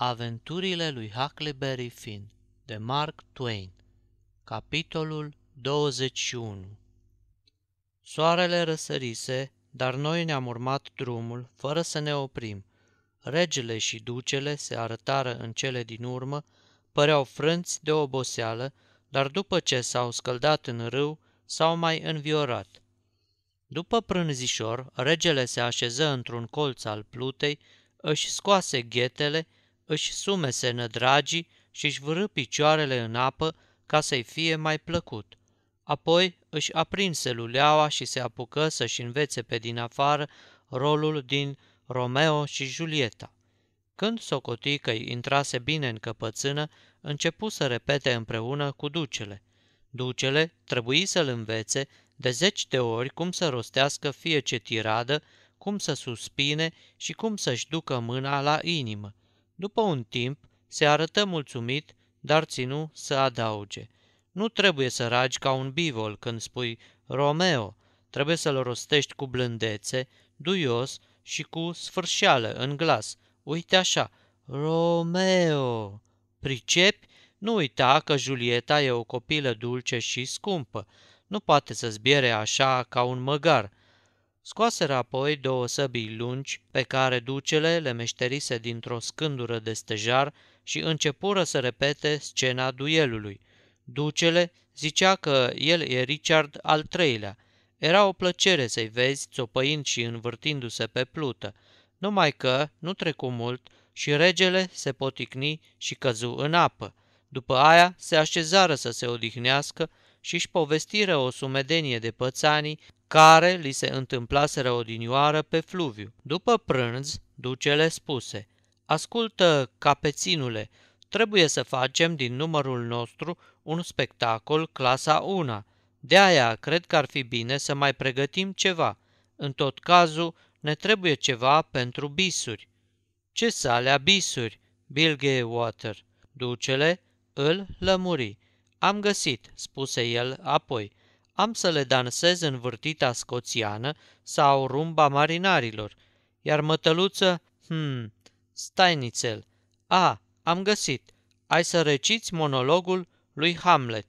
Aventurile lui Huckleberry Finn de Mark Twain Capitolul 21 Soarele răsărise, dar noi ne-am urmat drumul fără să ne oprim. Regele și ducele se arătară în cele din urmă, păreau frânți de oboseală, dar după ce s-au scăldat în râu, s-au mai înviorat. După prânzișor, regele se așeză într-un colț al plutei, își scoase ghetele își sumese nădragii și își vârâ picioarele în apă ca să-i fie mai plăcut. Apoi își aprinse luleaua și se apucă să-și învețe pe din afară rolul din Romeo și Julieta. Când socotică că intrase bine în căpățână, începu să repete împreună cu ducele. Ducele trebuie să-l învețe de zeci de ori cum să rostească fie ce tiradă, cum să suspine și cum să-și ducă mâna la inimă. După un timp, se arătă mulțumit, dar ținu să adauge. Nu trebuie să ragi ca un bivol când spui Romeo, trebuie să-l rostești cu blândețe, duios și cu sfârșeală în glas. Uite așa, Romeo! Pricepi? Nu uita că Julieta e o copilă dulce și scumpă. Nu poate să zbiere așa ca un măgar – Scoaseră apoi două săbii lungi, pe care ducele le meșterise dintr-o scândură de stejar și începură să repete scena duelului. Ducele zicea că el e Richard al treilea. Era o plăcere să-i vezi țopăind și învârtindu-se pe plută, numai că nu trecu mult și regele se poticni și căzu în apă. După aia se așezară să se odihnească și își povestiră o sumedenie de pățanii care li se întâmplaseră odinioară pe fluviu. După prânz, ducele spuse, Ascultă, capeținule, trebuie să facem din numărul nostru un spectacol clasa 1. De aia cred că ar fi bine să mai pregătim ceva. În tot cazul, ne trebuie ceva pentru bisuri. Ce salea bisuri? Bilge Water. Ducele îl lămuri. Am găsit, spuse el apoi. Am să le dansez în vârtita scoțiană sau rumba marinarilor, iar mătăluță, hmm, stai nițel, a, am găsit, ai să reciți monologul lui Hamlet.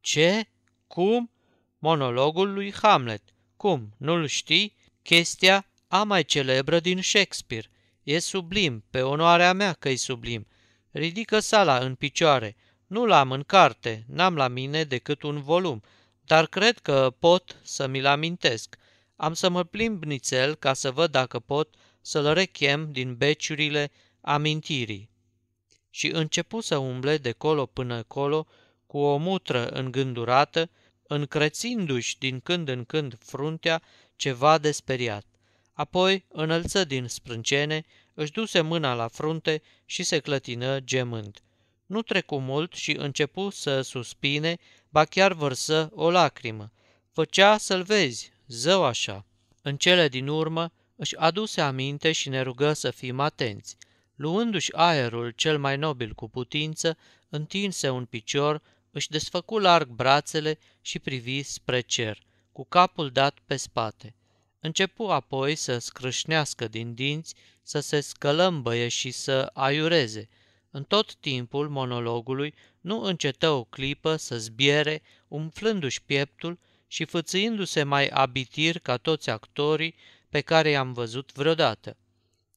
Ce? Cum? Monologul lui Hamlet. Cum? Nu-l știi? Chestia a mai celebră din Shakespeare. E sublim, pe onoarea mea că-i sublim. Ridică sala în picioare. Nu l-am în carte, n-am la mine decât un volum – dar cred că pot să mi-l amintesc. Am să mă plimb nițel ca să văd dacă pot să-l rechem din beciurile amintirii. Și începu să umble de colo până colo cu o mutră îngândurată, încrețindu-și din când în când fruntea ceva de speriat. Apoi înălță din sprâncene, își duse mâna la frunte și se clătină gemând – nu trecu mult și începu să suspine, ba chiar vărsă o lacrimă. Făcea să-l vezi, zău așa. În cele din urmă își aduse aminte și ne rugă să fim atenți. Luându-și aerul cel mai nobil cu putință, întinse un picior, își desfăcu larg brațele și privi spre cer, cu capul dat pe spate. Începu apoi să scrâșnească din dinți, să se scălămbăie și să aiureze – în tot timpul monologului nu încetă o clipă să zbiere, umflându-și pieptul și fățâindu-se mai abitir ca toți actorii pe care i-am văzut vreodată.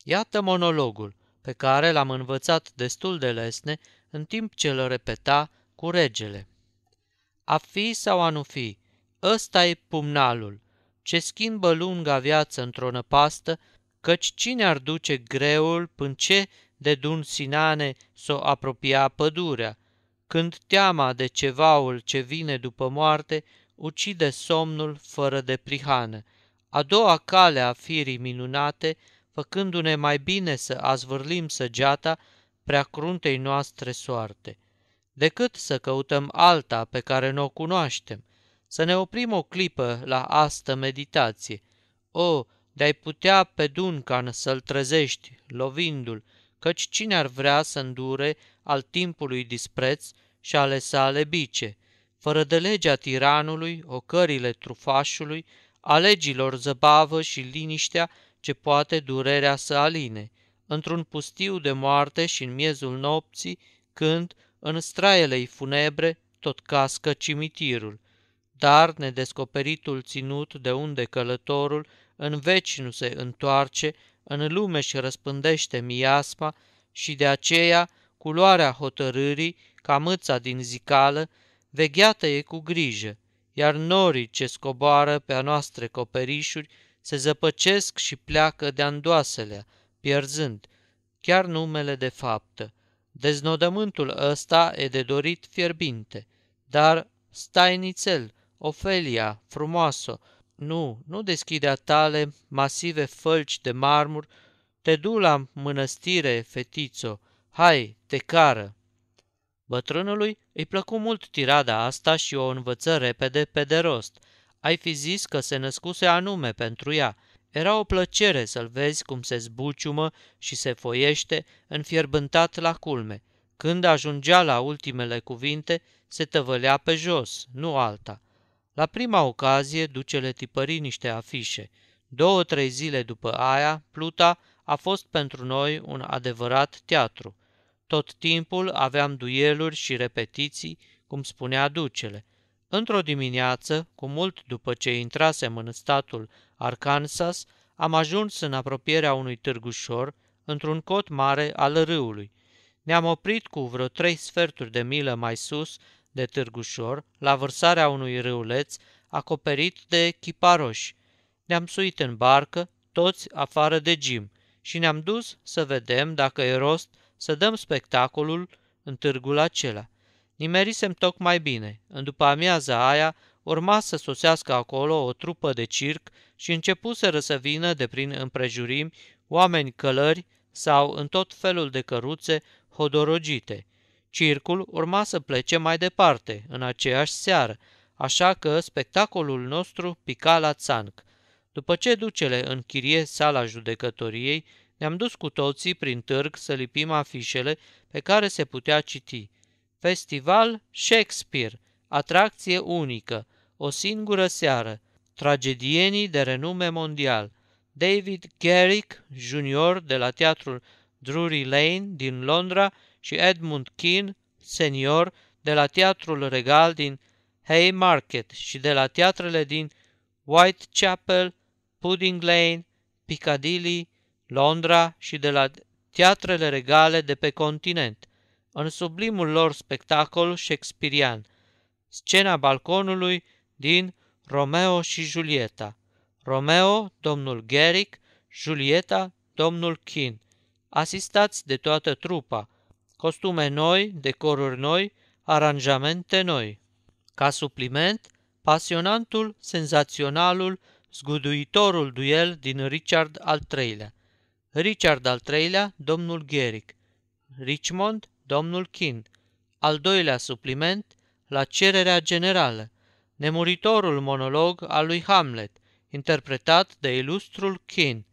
Iată monologul, pe care l-am învățat destul de lesne în timp ce îl repeta cu regele. A fi sau a nu fi, ăsta e pumnalul, ce schimbă lunga viață într-o năpastă, căci cine ar duce greul până ce de dun Sinane s-o apropia pădurea, când teama de cevaul ce vine după moarte ucide somnul fără de prihană. A doua cale a firii minunate, făcându-ne mai bine să azvârlim săgeata prea cruntei noastre soarte, decât să căutăm alta pe care nu o cunoaștem, să ne oprim o clipă la astă meditație. O, de-ai putea pe Duncan să-l trezești, lovindu-l, căci cine ar vrea să îndure al timpului dispreț și ale sale bice, fără de legea tiranului, ocările trufașului, alegilor zăbavă și liniștea ce poate durerea să aline, într-un pustiu de moarte și în miezul nopții, când, în straelei funebre, tot cască cimitirul. Dar nedescoperitul ținut de unde călătorul în veci nu se întoarce, în lume și răspândește miasma și de aceea culoarea hotărârii, camâța din zicală, vegheată e cu grijă, iar norii ce scoboară pe a noastre coperișuri se zăpăcesc și pleacă de andoaselea, pierzând chiar numele de faptă. Deznodământul ăsta e de dorit fierbinte, dar stai nițel, Ofelia, frumoasă, nu, nu deschide tale masive fălci de marmur, te du la mănăstire, fetițo, hai, te cară!" Bătrânului îi plăcu mult tirada asta și o învăță repede pe de rost. Ai fi zis că se născuse anume pentru ea. Era o plăcere să-l vezi cum se zbuciumă și se foiește, înfierbântat la culme. Când ajungea la ultimele cuvinte, se tăvălea pe jos, nu alta. La prima ocazie, ducele tipări niște afișe. Două-trei zile după aia, Pluta a fost pentru noi un adevărat teatru. Tot timpul aveam dueluri și repetiții, cum spunea ducele. Într-o dimineață, cu mult după ce intrasem în statul Arkansas, am ajuns în apropierea unui târgușor, într-un cot mare al râului. Ne-am oprit cu vreo trei sferturi de milă mai sus, de târgușor, la vărsarea unui râuleț, acoperit de chiparoși. Ne-am suit în barcă, toți afară de Jim, și ne-am dus să vedem dacă e rost să dăm spectacolul în târgul acela. Nimerisem tocmai bine. În după amiaza aia, urma să sosească acolo o trupă de circ și începuseră să vină de prin împrejurimi oameni călări sau în tot felul de căruțe hodorogite – Circul urma să plece mai departe, în aceeași seară, așa că spectacolul nostru pica la țanc. După ce ducele închirie sala judecătoriei, ne-am dus cu toții prin târg să lipim afișele pe care se putea citi. Festival Shakespeare, atracție unică, o singură seară, tragedienii de renume mondial, David Garrick Jr. de la teatrul Drury Lane din Londra și Edmund Kean, senior, de la Teatrul Regal din Haymarket și de la teatrele din Whitechapel, Pudding Lane, Piccadilly, Londra și de la teatrele regale de pe continent, în sublimul lor spectacol shakespearian, scena balconului din Romeo și Julieta. Romeo, domnul Garrick, Julieta, domnul Kin, asistați de toată trupa – costume noi, decoruri noi, aranjamente noi. Ca supliment, pasionantul, senzaționalul, zguduitorul duel din Richard al III-lea. Richard al III-lea, domnul Gheric. Richmond, domnul Kind. Al doilea supliment, la cererea generală. Nemuritorul monolog al lui Hamlet, interpretat de ilustrul Kin.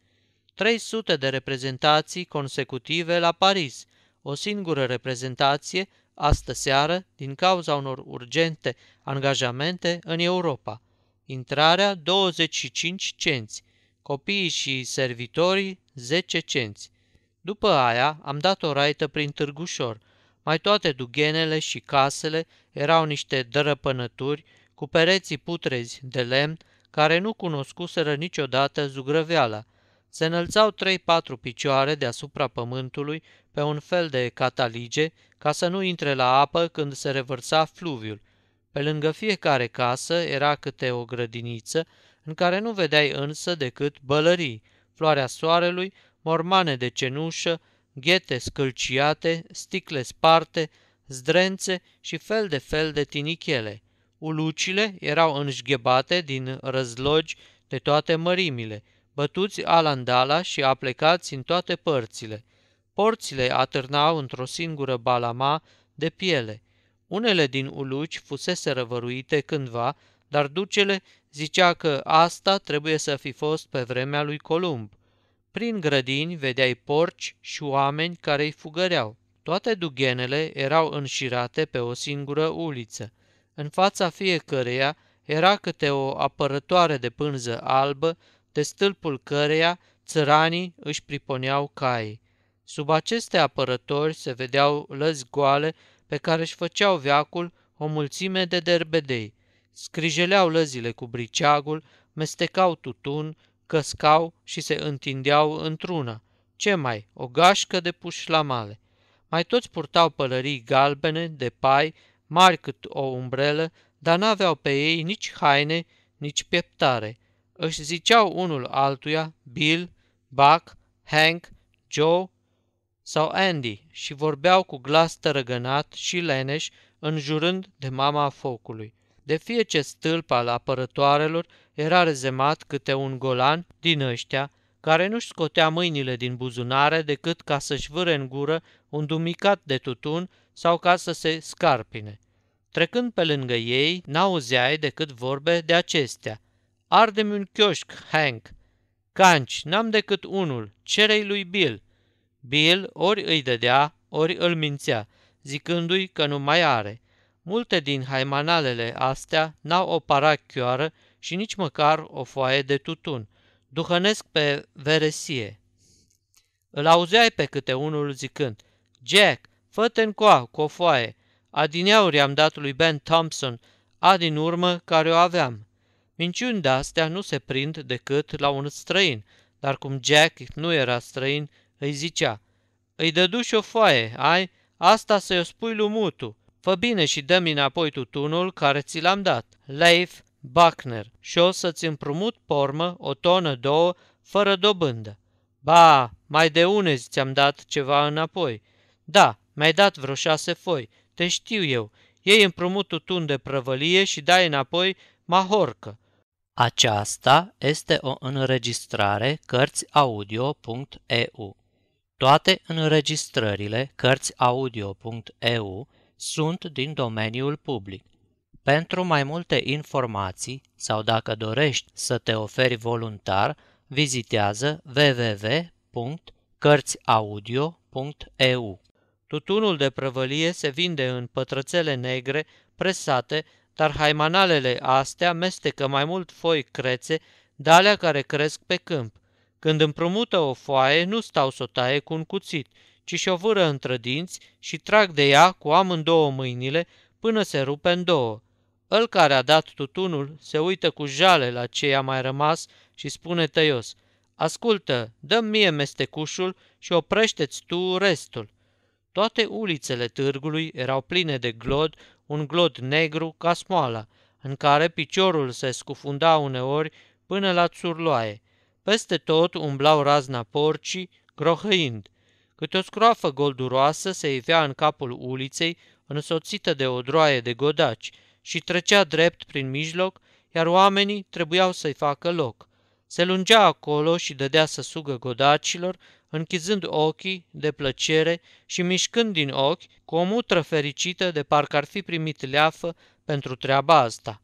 300 de reprezentații consecutive la Paris, o singură reprezentație astă seară din cauza unor urgente angajamente în Europa. Intrarea 25 cenți, copiii și servitorii 10 cenți. După aia am dat o raită prin Târgușor. Mai toate dughenele și casele erau niște dărăpănături cu pereții putrezi de lemn care nu cunoscuseră niciodată zugrăveala. Se înălțau trei-patru picioare deasupra pământului pe un fel de catalige ca să nu intre la apă când se revărsa fluviul. Pe lângă fiecare casă era câte o grădiniță, în care nu vedeai însă decât bălării, floarea soarelui, mormane de cenușă, ghete scâlciate, sticle sparte, zdrențe și fel de fel de tinichele. Ulucile erau înșghebate din răzlogi de toate mărimile, bătuți alandala și aplecați în toate părțile. Porțile atârnau într-o singură balama de piele. Unele din uluci fusese răvăruite cândva, dar ducele zicea că asta trebuie să fi fost pe vremea lui Columb. Prin grădini vedeai porci și oameni care îi fugăreau. Toate dughenele erau înșirate pe o singură uliță, în fața fiecăreia era câte o apărătoare de pânză albă de stâlpul căreia țăranii își priponeau caii. Sub aceste apărători se vedeau lăzi goale pe care își făceau veacul o mulțime de derbedei. Scrijeleau lăzile cu briceagul, mestecau tutun, căscau și se întindeau într-una. Ce mai? O gașcă de la male. Mai toți purtau pălării galbene, de pai, mari cât o umbrelă, dar n-aveau pe ei nici haine, nici pieptare își ziceau unul altuia Bill, Buck, Hank, Joe sau Andy și vorbeau cu glas tărăgănat și leneș, înjurând de mama focului. De fie ce stâlp al apărătoarelor era rezemat câte un golan din ăștia, care nu-și scotea mâinile din buzunare decât ca să-și vâre în gură un dumicat de tutun sau ca să se scarpine. Trecând pe lângă ei, n-auzeai decât vorbe de acestea – Ardem un chioșc, Hank. Canci, n-am decât unul, cerei lui Bill. Bill ori îi dădea, ori îl mințea, zicându-i că nu mai are. Multe din haimanalele astea n-au o parachioară și nici măcar o foaie de tutun. Duhănesc pe veresie. Îl auzeai pe câte unul zicând, Jack, fă-te încoa cu o foaie. Adineauri am dat lui Ben Thompson, a din urmă care o aveam. Minciuni de astea nu se prind decât la un străin, dar cum Jack nu era străin, îi zicea Îi dăduși o foaie, ai, asta să-i o spui lui Mutu. Fă bine și dă-mi înapoi tutunul care ți l-am dat. Leif Buckner și o să-ți împrumut pormă o tonă două fără dobândă. Ba, mai de unezi ți-am dat ceva înapoi. Da, mi-ai dat vreo șase foi, te știu eu. Ei împrumut tutun de prăvălie și dai înapoi mahorcă. Aceasta este o înregistrare Cărțiaudio.eu. Toate înregistrările Cărțiaudio.eu sunt din domeniul public. Pentru mai multe informații sau dacă dorești să te oferi voluntar, vizitează www.cărțiaudio.eu. Tutunul de prăvălie se vinde în pătrățele negre presate dar haimanalele astea mestecă mai mult foi crețe de alea care cresc pe câmp. Când împrumută o foaie, nu stau să o taie cu un cuțit, ci și-o vâră între dinți și trag de ea cu amândouă mâinile până se rupe în două. Îl care a dat tutunul se uită cu jale la ce i-a mai rămas și spune tăios, Ascultă, dă mi mie mestecușul și oprește-ți tu restul. Toate ulițele târgului erau pline de glod un glod negru ca smoala, în care piciorul se scufunda uneori până la țurloaie. Peste tot umblau razna porcii, grohăind. Câte o scroafă golduroasă se ivea în capul uliței, însoțită de o droaie de godaci, și trecea drept prin mijloc, iar oamenii trebuiau să-i facă loc. Se lungea acolo și dădea să sugă godacilor, închizând ochii de plăcere și mișcând din ochi cu o mutră fericită de parcă ar fi primit leafă pentru treaba asta.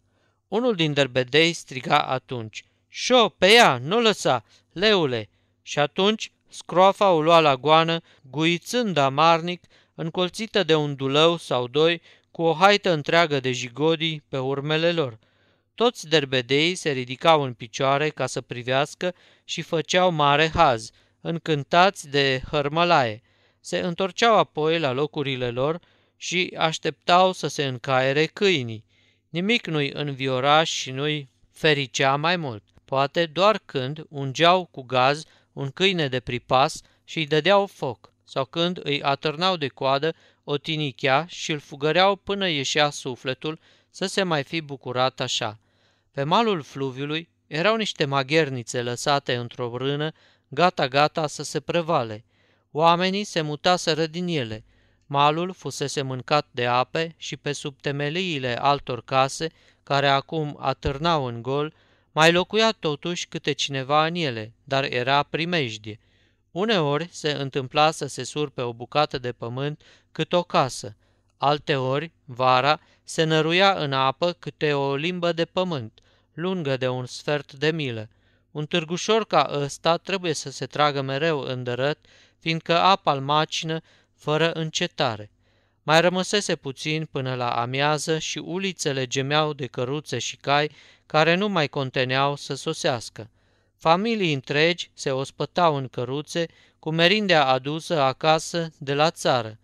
Unul din derbedei striga atunci, Șo, pe ea, nu lăsa, leule!" Și atunci scroafa o lua la goană, guițând amarnic, încolțită de un dulău sau doi, cu o haită întreagă de jigodii pe urmele lor. Toți derbedeii se ridicau în picioare ca să privească și făceau mare haz – încântați de hărmălaie. Se întorceau apoi la locurile lor și așteptau să se încaere câinii. Nimic nu-i înviora și nu-i fericea mai mult. Poate doar când ungeau cu gaz un câine de pripas și îi dădeau foc, sau când îi atârnau de coadă o tinichea și îl fugăreau până ieșea sufletul să se mai fi bucurat așa. Pe malul fluviului erau niște maghernițe lăsate într-o rână gata-gata să se prevale. Oamenii se mutaseră din ele. Malul fusese mâncat de ape și pe sub temeliile altor case, care acum atârnau în gol, mai locuia totuși câte cineva în ele, dar era primejdie. Uneori se întâmpla să se surpe o bucată de pământ cât o casă, alteori, vara, se năruia în apă câte o limbă de pământ, lungă de un sfert de milă. Un târgușor ca ăsta trebuie să se tragă mereu în dărăt, fiindcă apa îl macină fără încetare. Mai rămăsese puțin până la amiază și ulițele gemeau de căruțe și cai care nu mai conteneau să sosească. Familii întregi se ospătau în căruțe cu merindea adusă acasă de la țară.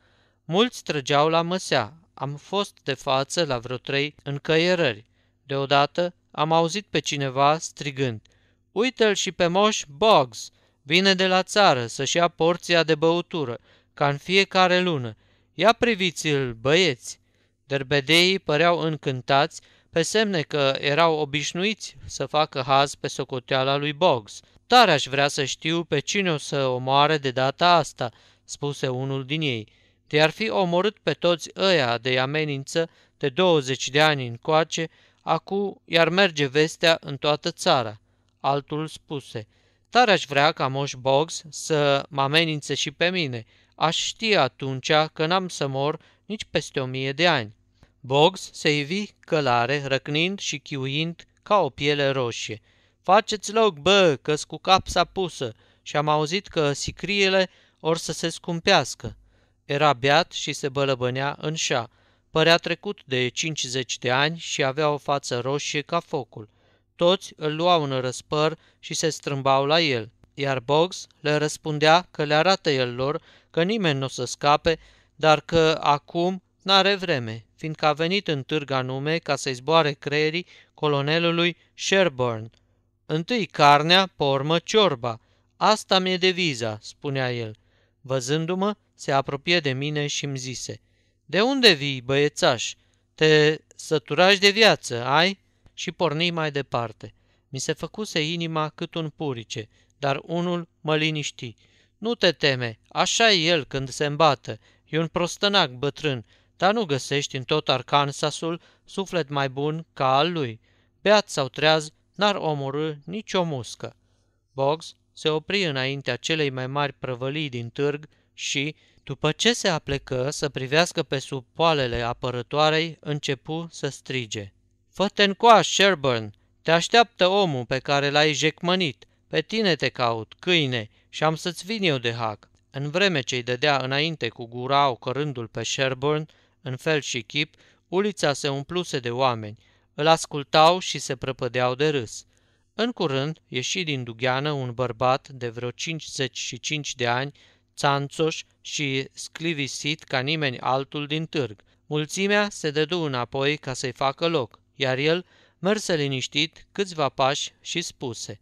Mulți trăgeau la măsea. Am fost de față la vreo trei încăierări. Deodată am auzit pe cineva strigând – Uită-l și pe moș Boggs. Vine de la țară să-și ia porția de băutură, ca în fiecare lună. Ia priviți-l, băieți!" Derbedeii păreau încântați, pe semne că erau obișnuiți să facă haz pe socoteala lui Boggs. Tare aș vrea să știu pe cine o să omoare de data asta," spuse unul din ei. te ar fi omorât pe toți ăia de amenință de 20 de ani încoace, acum iar merge vestea în toată țara. Altul spuse, tare aș vrea ca Moș Boggs să mă amenințe și pe mine. Aș ști atunci că n-am să mor nici peste o mie de ani. Boggs se ivi călare, răcnind și chiuind ca o piele roșie. Faceți loc, bă, că cu cap s-a pusă și am auzit că sicriele or să se scumpească. Era beat și se bălăbânea în șa. Părea trecut de 50 de ani și avea o față roșie ca focul. Toți îl luau în răspăr și se strâmbau la el, iar Boggs le răspundea că le arată el lor că nimeni nu o să scape, dar că acum n-are vreme, fiindcă a venit în târg anume ca să-i zboare creierii colonelului Sherburne. Întâi carnea, pe urmă ciorba. Asta mi-e deviza, spunea el. Văzându-mă, se apropie de mine și îmi zise, De unde vii, băiețaș? Te săturași de viață, ai?" și porni mai departe. Mi se făcuse inima cât un purice, dar unul mă liniști. Nu te teme, așa e el când se îmbată. E un prostănac bătrân, dar nu găsești în tot Arkansasul suflet mai bun ca al lui. Beat sau treaz, n-ar omorâ nicio muscă. Box se opri înaintea celei mai mari prăvălii din târg și, după ce se aplecă să privească pe sub poalele apărătoarei, începu să strige. Fă-te Sherburne! Te așteaptă omul pe care l-ai jecmănit. Pe tine te caut, câine, și am să-ți vin eu de hac. În vreme ce i dădea înainte cu gura o cărândul pe Sherburne, în fel și chip, ulița se umpluse de oameni. Îl ascultau și se prăpădeau de râs. În curând ieși din dugheană un bărbat de vreo 55 de ani, țanțoș și sclivisit ca nimeni altul din târg. Mulțimea se dădu înapoi ca să-i facă loc iar el merse liniștit câțiva pași și spuse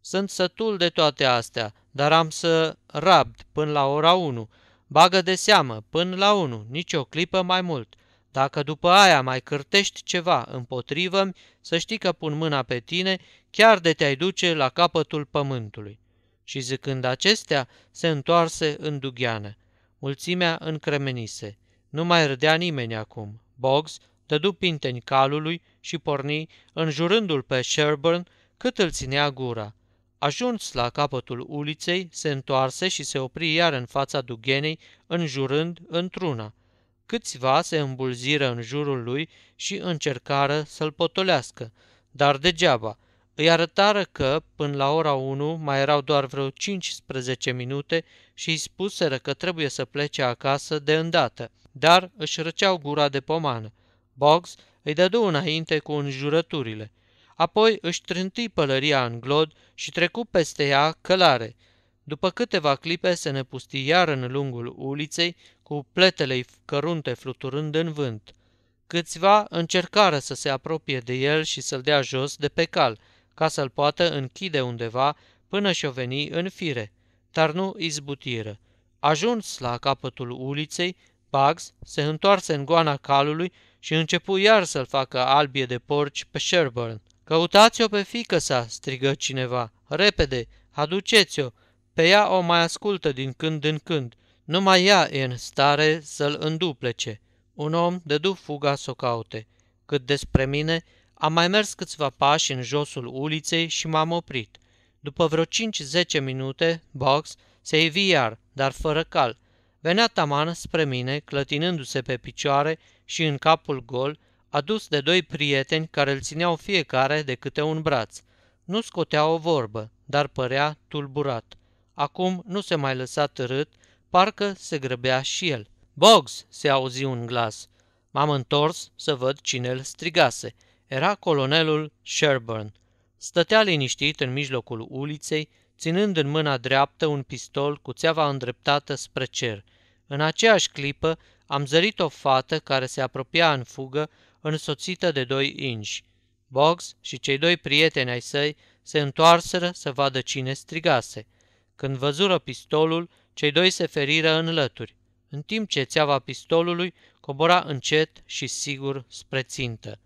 Sunt sătul de toate astea, dar am să rabd până la ora 1. Bagă de seamă până la 1, nici o clipă mai mult. Dacă după aia mai cârtești ceva împotrivă să știi că pun mâna pe tine, chiar de te-ai duce la capătul pământului. Și zicând acestea, se întoarse în dugheană. Mulțimea încremenise. Nu mai râdea nimeni acum. Boggs dădu pinteni calului și porni, înjurându-l pe Sherburne cât îl ținea gura. Ajuns la capătul uliței, se întoarse și se opri iar în fața dugenei, înjurând într-una. Câțiva se îmbulziră în jurul lui și încercară să-l potolească, dar degeaba. Îi arătară că, până la ora 1, mai erau doar vreo 15 minute și îi spuseră că trebuie să plece acasă de îndată, dar își răceau gura de pomană. Boggs îi dădu înainte cu înjurăturile. Apoi își trânti pălăria în glod și trecu peste ea călare. După câteva clipe se nepusti iar în lungul uliței, cu pletele cărunte fluturând în vânt. Câțiva încercară să se apropie de el și să-l dea jos de pe cal, ca să-l poată închide undeva până și-o veni în fire, dar nu izbutiră. Ajuns la capătul uliței, Bugs se întoarse în goana calului și începu iar să-l facă albie de porci pe Sherburne. Căutați-o pe fică sa!" strigă cineva. Repede! Aduceți-o! Pe ea o mai ascultă din când în când. Numai ea e în stare să-l înduplece. Un om duf fuga să o caute. Cât despre mine, am mai mers câțiva pași în josul uliței și m-am oprit. După vreo 5-10 minute, Box se ivi iar, dar fără cal. Venea Taman spre mine, clătinându-se pe picioare și în capul gol, adus de doi prieteni care îl țineau fiecare de câte un braț. Nu scotea o vorbă, dar părea tulburat. Acum nu se mai lăsa târât, parcă se grăbea și el. Boggs!" se auzi un glas. M-am întors să văd cine îl strigase. Era colonelul Sherburne. Stătea liniștit în mijlocul uliței, ținând în mâna dreaptă un pistol cu țeava îndreptată spre cer. În aceeași clipă am zărit o fată care se apropia în fugă, însoțită de doi inși. Boggs și cei doi prieteni ai săi se întoarseră să vadă cine strigase. Când văzură pistolul, cei doi se feriră în lături, în timp ce țeava pistolului cobora încet și sigur spre țintă.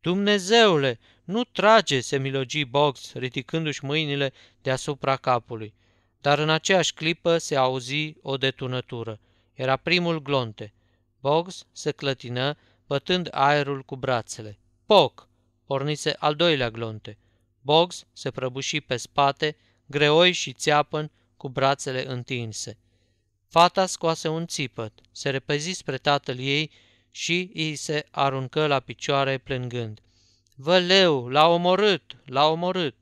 Dumnezeule, nu trage, se milogi Boggs, ridicându-și mâinile deasupra capului. Dar în aceeași clipă se auzi o detunătură. Era primul glonte. Boggs se clătină, bătând aerul cu brațele. Poc! Pornise al doilea glonte. Boggs se prăbuși pe spate, greoi și țeapăn, cu brațele întinse. Fata scoase un țipăt, se repezi spre tatăl ei și îi se aruncă la picioare plângând. Văleu, l-a omorât, l-a omorât!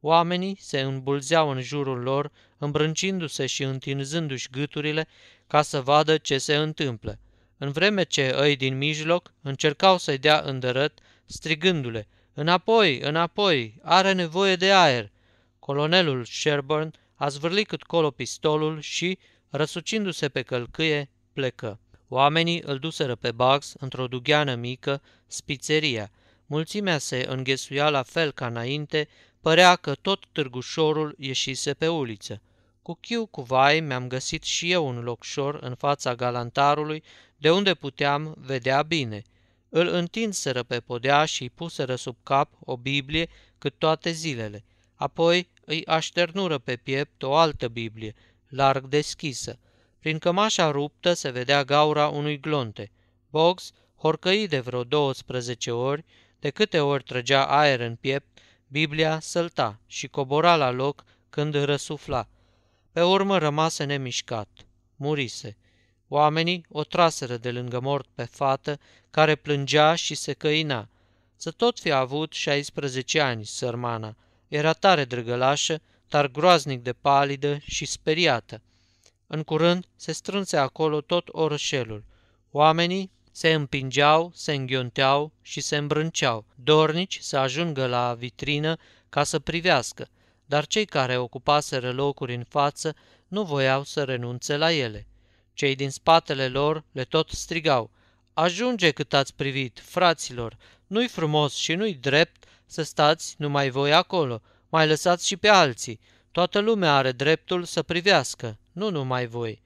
Oamenii se îmbulzeau în jurul lor, îmbrâncindu-se și întinzându-și gâturile ca să vadă ce se întâmplă. În vreme ce ei din mijloc încercau să-i dea îndărăt, strigându-le, Înapoi, înapoi, are nevoie de aer!" Colonelul Sherburne a zvârlit cât colo pistolul și, răsucindu-se pe călcâie, plecă. Oamenii îl duseră pe Bugs într-o dugheană mică, spițeria. Mulțimea se înghesuia la fel ca înainte, părea că tot târgușorul ieșise pe uliță. Cu chiu cu vai mi-am găsit și eu un locșor în fața galantarului, de unde puteam vedea bine. Îl întinseră pe podea și îi puseră sub cap o Biblie cât toate zilele. Apoi îi așternură pe piept o altă Biblie, larg deschisă. Prin cămașa ruptă se vedea gaura unui glonte. Box horcăi de vreo 12 ori, de câte ori trăgea aer în piept, Biblia sălta și cobora la loc când răsufla – pe urmă rămase nemișcat. Murise. Oamenii o traseră de lângă mort pe fată, care plângea și se căina. Să tot fi avut 16 ani, sărmana. Era tare drăgălașă, dar groaznic de palidă și speriată. În curând se strânse acolo tot orășelul. Oamenii se împingeau, se înghionteau și se îmbrânceau, dornici să ajungă la vitrină ca să privească dar cei care ocupaseră locuri în față nu voiau să renunțe la ele. Cei din spatele lor le tot strigau, Ajunge cât ați privit, fraților, nu-i frumos și nu-i drept să stați numai voi acolo, mai lăsați și pe alții. Toată lumea are dreptul să privească, nu numai voi.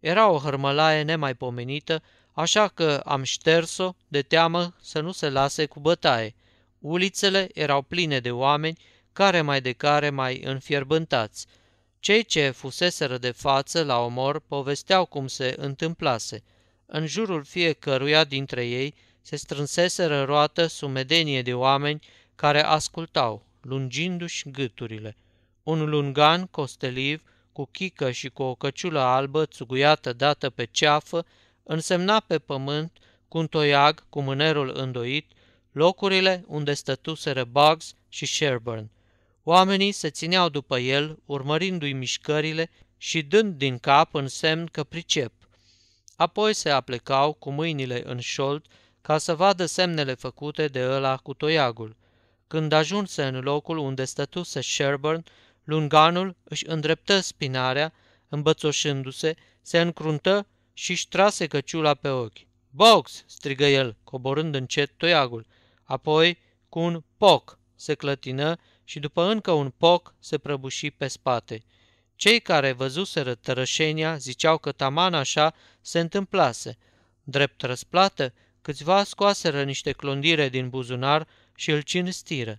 Era o hărmălaie nemaipomenită, așa că am șters-o de teamă să nu se lase cu bătaie. Ulițele erau pline de oameni care mai de care mai înfierbântați. Cei ce fuseseră de față la omor povesteau cum se întâmplase. În jurul fiecăruia dintre ei se strânseseră roată sumedenie de oameni care ascultau, lungindu-și gâturile. Un lungan costeliv, cu chică și cu o căciulă albă țuguiată dată pe ceafă, însemna pe pământ, cu un toiag, cu mânerul îndoit, locurile unde stătuseră Bugs și Sherburne. Oamenii se țineau după el, urmărindu-i mișcările și dând din cap în semn că pricep. Apoi se aplecau cu mâinile în șold ca să vadă semnele făcute de ăla cu toiagul. Când ajunse în locul unde stătuse Sherburne, lunganul își îndreptă spinarea, îmbățoșându-se, se încruntă și își trase căciula pe ochi. Box!" strigă el, coborând încet toiagul. Apoi, cu un poc, se clătină și după încă un poc se prăbuși pe spate. Cei care văzuseră tărășenia ziceau că taman așa se întâmplase. Drept răsplată, câțiva scoaseră niște clondire din buzunar și îl cinstiră.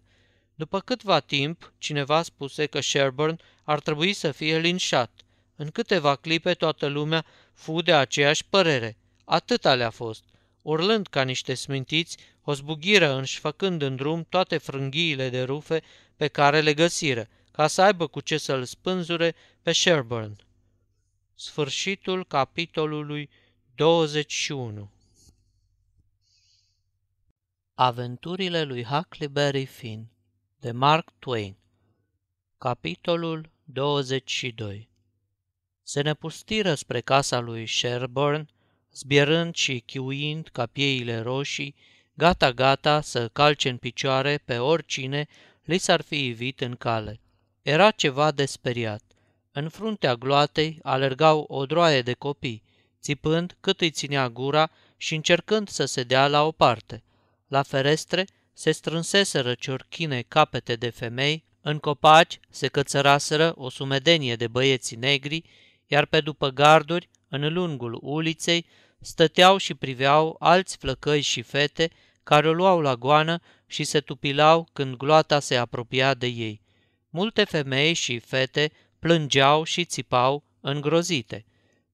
După câtva timp, cineva spuse că Sherburne ar trebui să fie linșat. În câteva clipe toată lumea fu de aceeași părere. Atâta le-a fost. Urlând ca niște smintiți, o zbugiră înșfăcând în drum toate frânghiile de rufe pe care le găsire ca să aibă cu ce să-l spânzure pe Sherburne. Sfârșitul capitolului 21 Aventurile lui Huckleberry Finn de Mark Twain Capitolul 22 Se nepustiră spre casa lui Sherburne, zbierând și chiuind ca pieile roșii, gata-gata să calce în picioare pe oricine li s-ar fi ivit în cale. Era ceva de speriat. În fruntea gloatei alergau o droaie de copii, țipând cât îi ținea gura și încercând să se dea la o parte. La ferestre se strânseseră ciorchine capete de femei, în copaci se cățăraseră o sumedenie de băieți negri, iar pe după garduri, în lungul uliței, stăteau și priveau alți flăcăi și fete care o luau la goană și se tupilau când gloata se apropia de ei. Multe femei și fete plângeau și țipau îngrozite.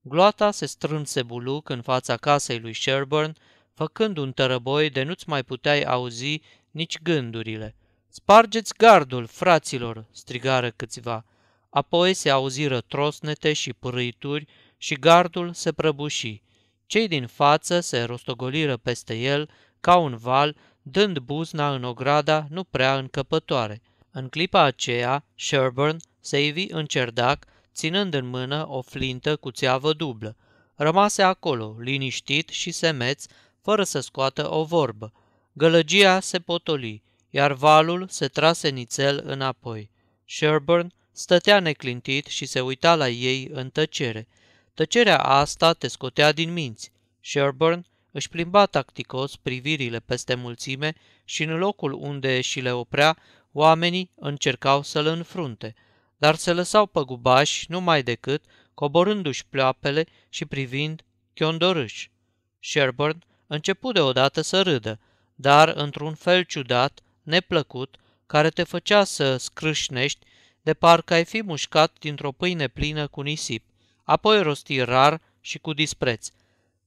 Gloata se strânse buluc în fața casei lui Sherburne, făcând un tărăboi de nu-ți mai puteai auzi nici gândurile. Spargeți gardul, fraților!" strigară câțiva. Apoi se auziră trosnete și pârâituri și gardul se prăbuși. Cei din față se rostogoliră peste el ca un val dând buzna în ograda nu prea încăpătoare. În clipa aceea, Sherburn se ivi în cerdac, ținând în mână o flintă cu țeavă dublă. Rămase acolo, liniștit și semeț, fără să scoată o vorbă. Gălăgia se potoli, iar valul se trase nițel înapoi. Sherburn stătea neclintit și se uita la ei în tăcere. Tăcerea asta te scotea din minți. Sherburn. Își plimba tacticos privirile peste mulțime și în locul unde și le oprea, oamenii încercau să-l înfrunte, dar se lăsau păgubași numai decât coborându-și pleoapele și privind chiondorâși. Sherburn începu deodată să râdă, dar într-un fel ciudat, neplăcut, care te făcea să scrâșnești de parcă ai fi mușcat dintr-o pâine plină cu nisip. Apoi rosti rar și cu dispreț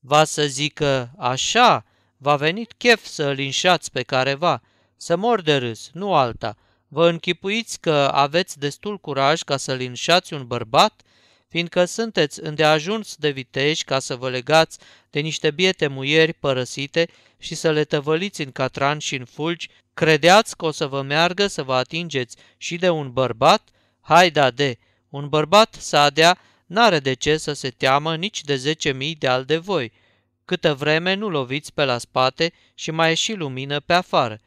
va să zică așa, va venit chef să îl înșați pe careva, să mor de râs, nu alta. Vă închipuiți că aveți destul curaj ca să-l înșați un bărbat, fiindcă sunteți îndeajuns de viteji ca să vă legați de niște biete muieri părăsite și să le tăvăliți în catran și în fulgi, credeați că o să vă meargă să vă atingeți și de un bărbat? Haida de! Un bărbat sadea N-are de ce să se teamă nici de zece mii de al de voi, câtă vreme nu loviți pe la spate și mai e și lumină pe afară.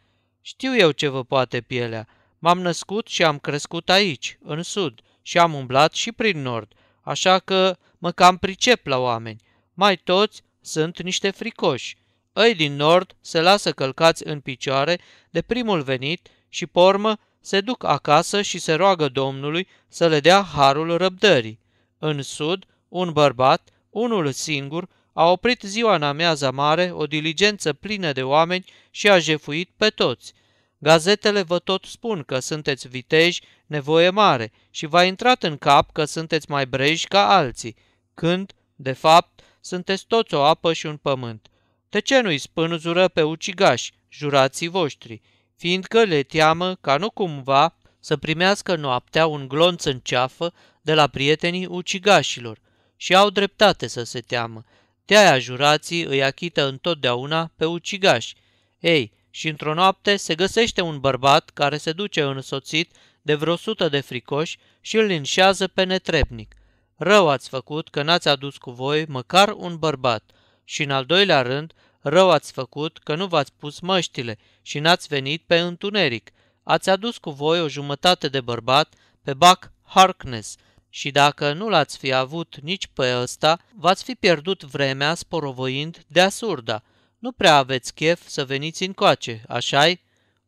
Știu eu ce vă poate pielea. M-am născut și am crescut aici, în sud, și am umblat și prin nord, așa că mă cam pricep la oameni. Mai toți sunt niște fricoși. Ei din nord se lasă călcați în picioare de primul venit și, pormă, se duc acasă și se roagă Domnului să le dea harul răbdării. În sud, un bărbat, unul singur, a oprit ziua în amiaza mare o diligență plină de oameni și a jefuit pe toți. Gazetele vă tot spun că sunteți viteji, nevoie mare și v-a intrat în cap că sunteți mai breji ca alții, când, de fapt, sunteți toți o apă și un pământ. De ce nu-i spânzură pe ucigași, jurații voștri, fiindcă le teamă ca nu cumva să primească noaptea un glonț în ceafă de la prietenii ucigașilor și au dreptate să se teamă. De-aia jurații îi achită întotdeauna pe ucigași. Ei, și într-o noapte se găsește un bărbat care se duce însoțit de vreo sută de fricoși și îl linșează pe netrebnic. Rău ați făcut că n-ați adus cu voi măcar un bărbat. Și în al doilea rând, rău ați făcut că nu v-ați pus măștile și n-ați venit pe întuneric. Ați adus cu voi o jumătate de bărbat pe Buck Harkness – și dacă nu l-ați fi avut nici pe ăsta, v-ați fi pierdut vremea sporovăind de surda. Nu prea aveți chef să veniți încoace, așa-i?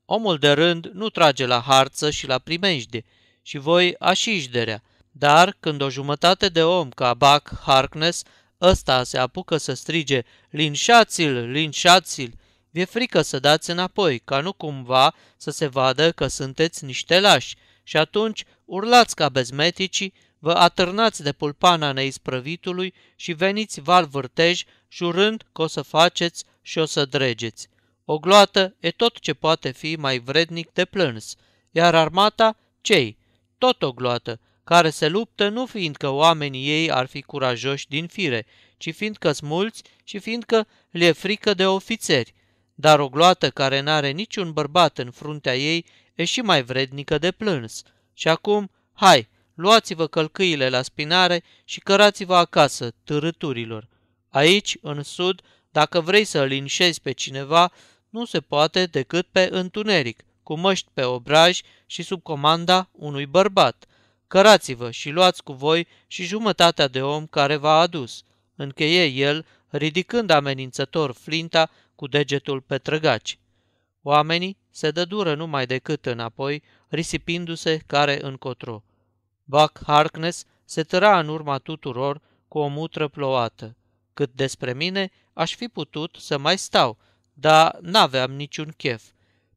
Omul de rând nu trage la harță și la primejde și voi așișderea. Dar când o jumătate de om ca Buck Harkness ăsta se apucă să strige Linșați-l, linșați-l! Vi-e frică să dați înapoi, ca nu cumva să se vadă că sunteți niște lași și atunci urlați ca bezmeticii vă atârnați de pulpana neisprăvitului și veniți val vârtej, jurând că o să faceți și o să dregeți. O gloată e tot ce poate fi mai vrednic de plâns, iar armata, cei? Tot o gloată, care se luptă nu fiindcă oamenii ei ar fi curajoși din fire, ci fiindcă mulți și fiindcă le e frică de ofițeri. Dar o gloată care n-are niciun bărbat în fruntea ei e și mai vrednică de plâns. Și acum, hai, Luați-vă călcâile la spinare și cărați-vă acasă, târâturilor. Aici, în sud, dacă vrei să linșezi pe cineva, nu se poate decât pe întuneric, cu măști pe obraj și sub comanda unui bărbat. Cărați-vă și luați cu voi și jumătatea de om care v-a adus. Încheie el, ridicând amenințător flinta cu degetul pe trăgaci. Oamenii se dădură numai decât înapoi, risipindu-se care încotro. Buck Harkness se tăra în urma tuturor cu o mutră plouată. Cât despre mine, aș fi putut să mai stau, dar n-aveam niciun chef.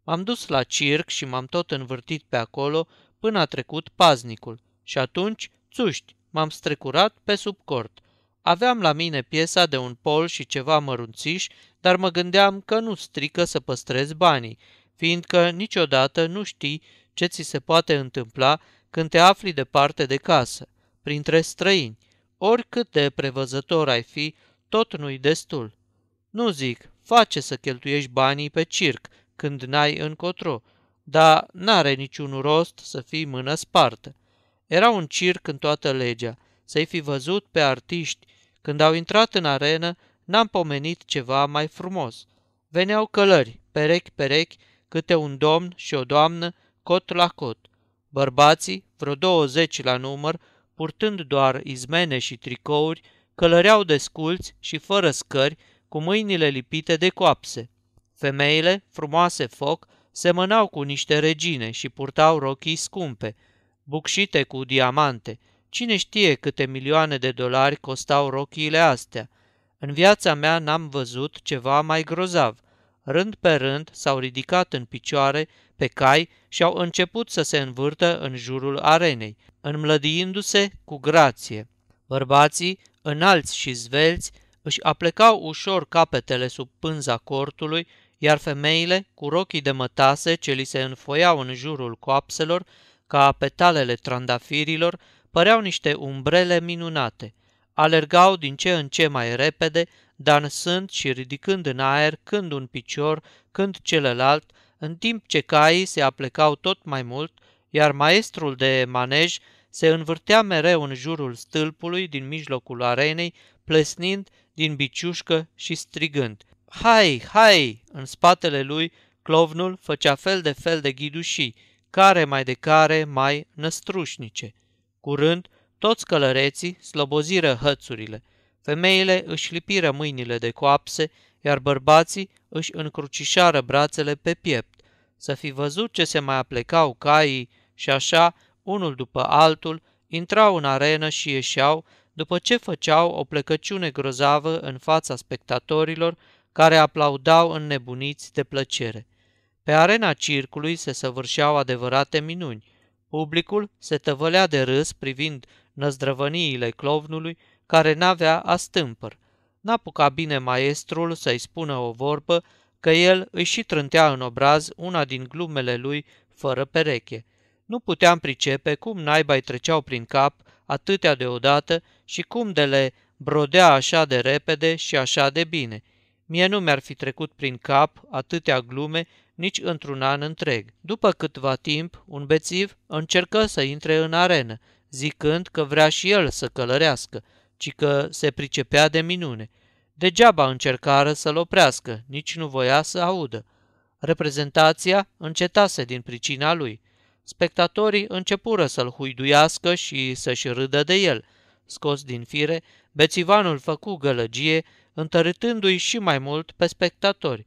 M-am dus la circ și m-am tot învârtit pe acolo până a trecut paznicul și atunci, țuști, m-am strecurat pe sub cort. Aveam la mine piesa de un pol și ceva mărunțiș, dar mă gândeam că nu strică să păstrez banii, fiindcă niciodată nu știi ce ți se poate întâmpla când te afli departe de casă, printre străini, oricât de prevăzător ai fi, tot nu-i destul. Nu zic, face să cheltuiești banii pe circ când n-ai încotro, dar n-are niciun rost să fii mână spartă. Era un circ în toată legea, să-i fi văzut pe artiști. Când au intrat în arenă, n-am pomenit ceva mai frumos. Veneau călări, perechi, perechi, câte un domn și o doamnă, cot la cot – Bărbații, vreo 20 la număr, purtând doar izmene și tricouri, călăreau desculți și fără scări, cu mâinile lipite de coapse. Femeile, frumoase foc, semănau cu niște regine și purtau rochii scumpe, bucșite cu diamante. Cine știe câte milioane de dolari costau rochiile astea? În viața mea n-am văzut ceva mai grozav. Rând pe rând s-au ridicat în picioare pe cai și au început să se învârtă în jurul arenei, înmlădiindu-se cu grație. Bărbații, înalți și zvelți, își aplecau ușor capetele sub pânza cortului, iar femeile, cu rochii de mătase ce li se înfoiau în jurul coapselor, ca petalele trandafirilor, păreau niște umbrele minunate. Alergau din ce în ce mai repede, dansând și ridicând în aer când un picior, când celălalt, în timp ce caii se aplecau tot mai mult, iar maestrul de manej se învârtea mereu în jurul stâlpului din mijlocul arenei, plesnind din biciușcă și strigând. Hai, hai! În spatele lui, clovnul făcea fel de fel de ghidușii, care mai de care mai năstrușnice. Curând, toți călăreții sloboziră hățurile. Femeile își lipiră mâinile de coapse, iar bărbații își încrucișară brațele pe piept să fi văzut ce se mai aplecau caii și așa, unul după altul, intrau în arenă și ieșeau, după ce făceau o plecăciune grozavă în fața spectatorilor care aplaudau înnebuniți de plăcere. Pe arena circului se săvârșeau adevărate minuni. Publicul se tăvălea de râs privind năzdrăvăniile clovnului care n-avea astâmpăr. N-apuca bine maestrul să-i spună o vorbă, că el își și trântea în obraz una din glumele lui fără pereche. Nu puteam pricepe cum naibai treceau prin cap atâtea deodată și cum de le brodea așa de repede și așa de bine. Mie nu mi-ar fi trecut prin cap atâtea glume nici într-un an întreg. După câtva timp, un bețiv încercă să intre în arenă, zicând că vrea și el să călărească, ci că se pricepea de minune – Degeaba încercară să-l oprească, nici nu voia să audă. Reprezentația încetase din pricina lui. Spectatorii începură să-l huiduiască și să-și râdă de el. Scos din fire, bețivanul făcu gălăgie, întărâtându-i și mai mult pe spectatori.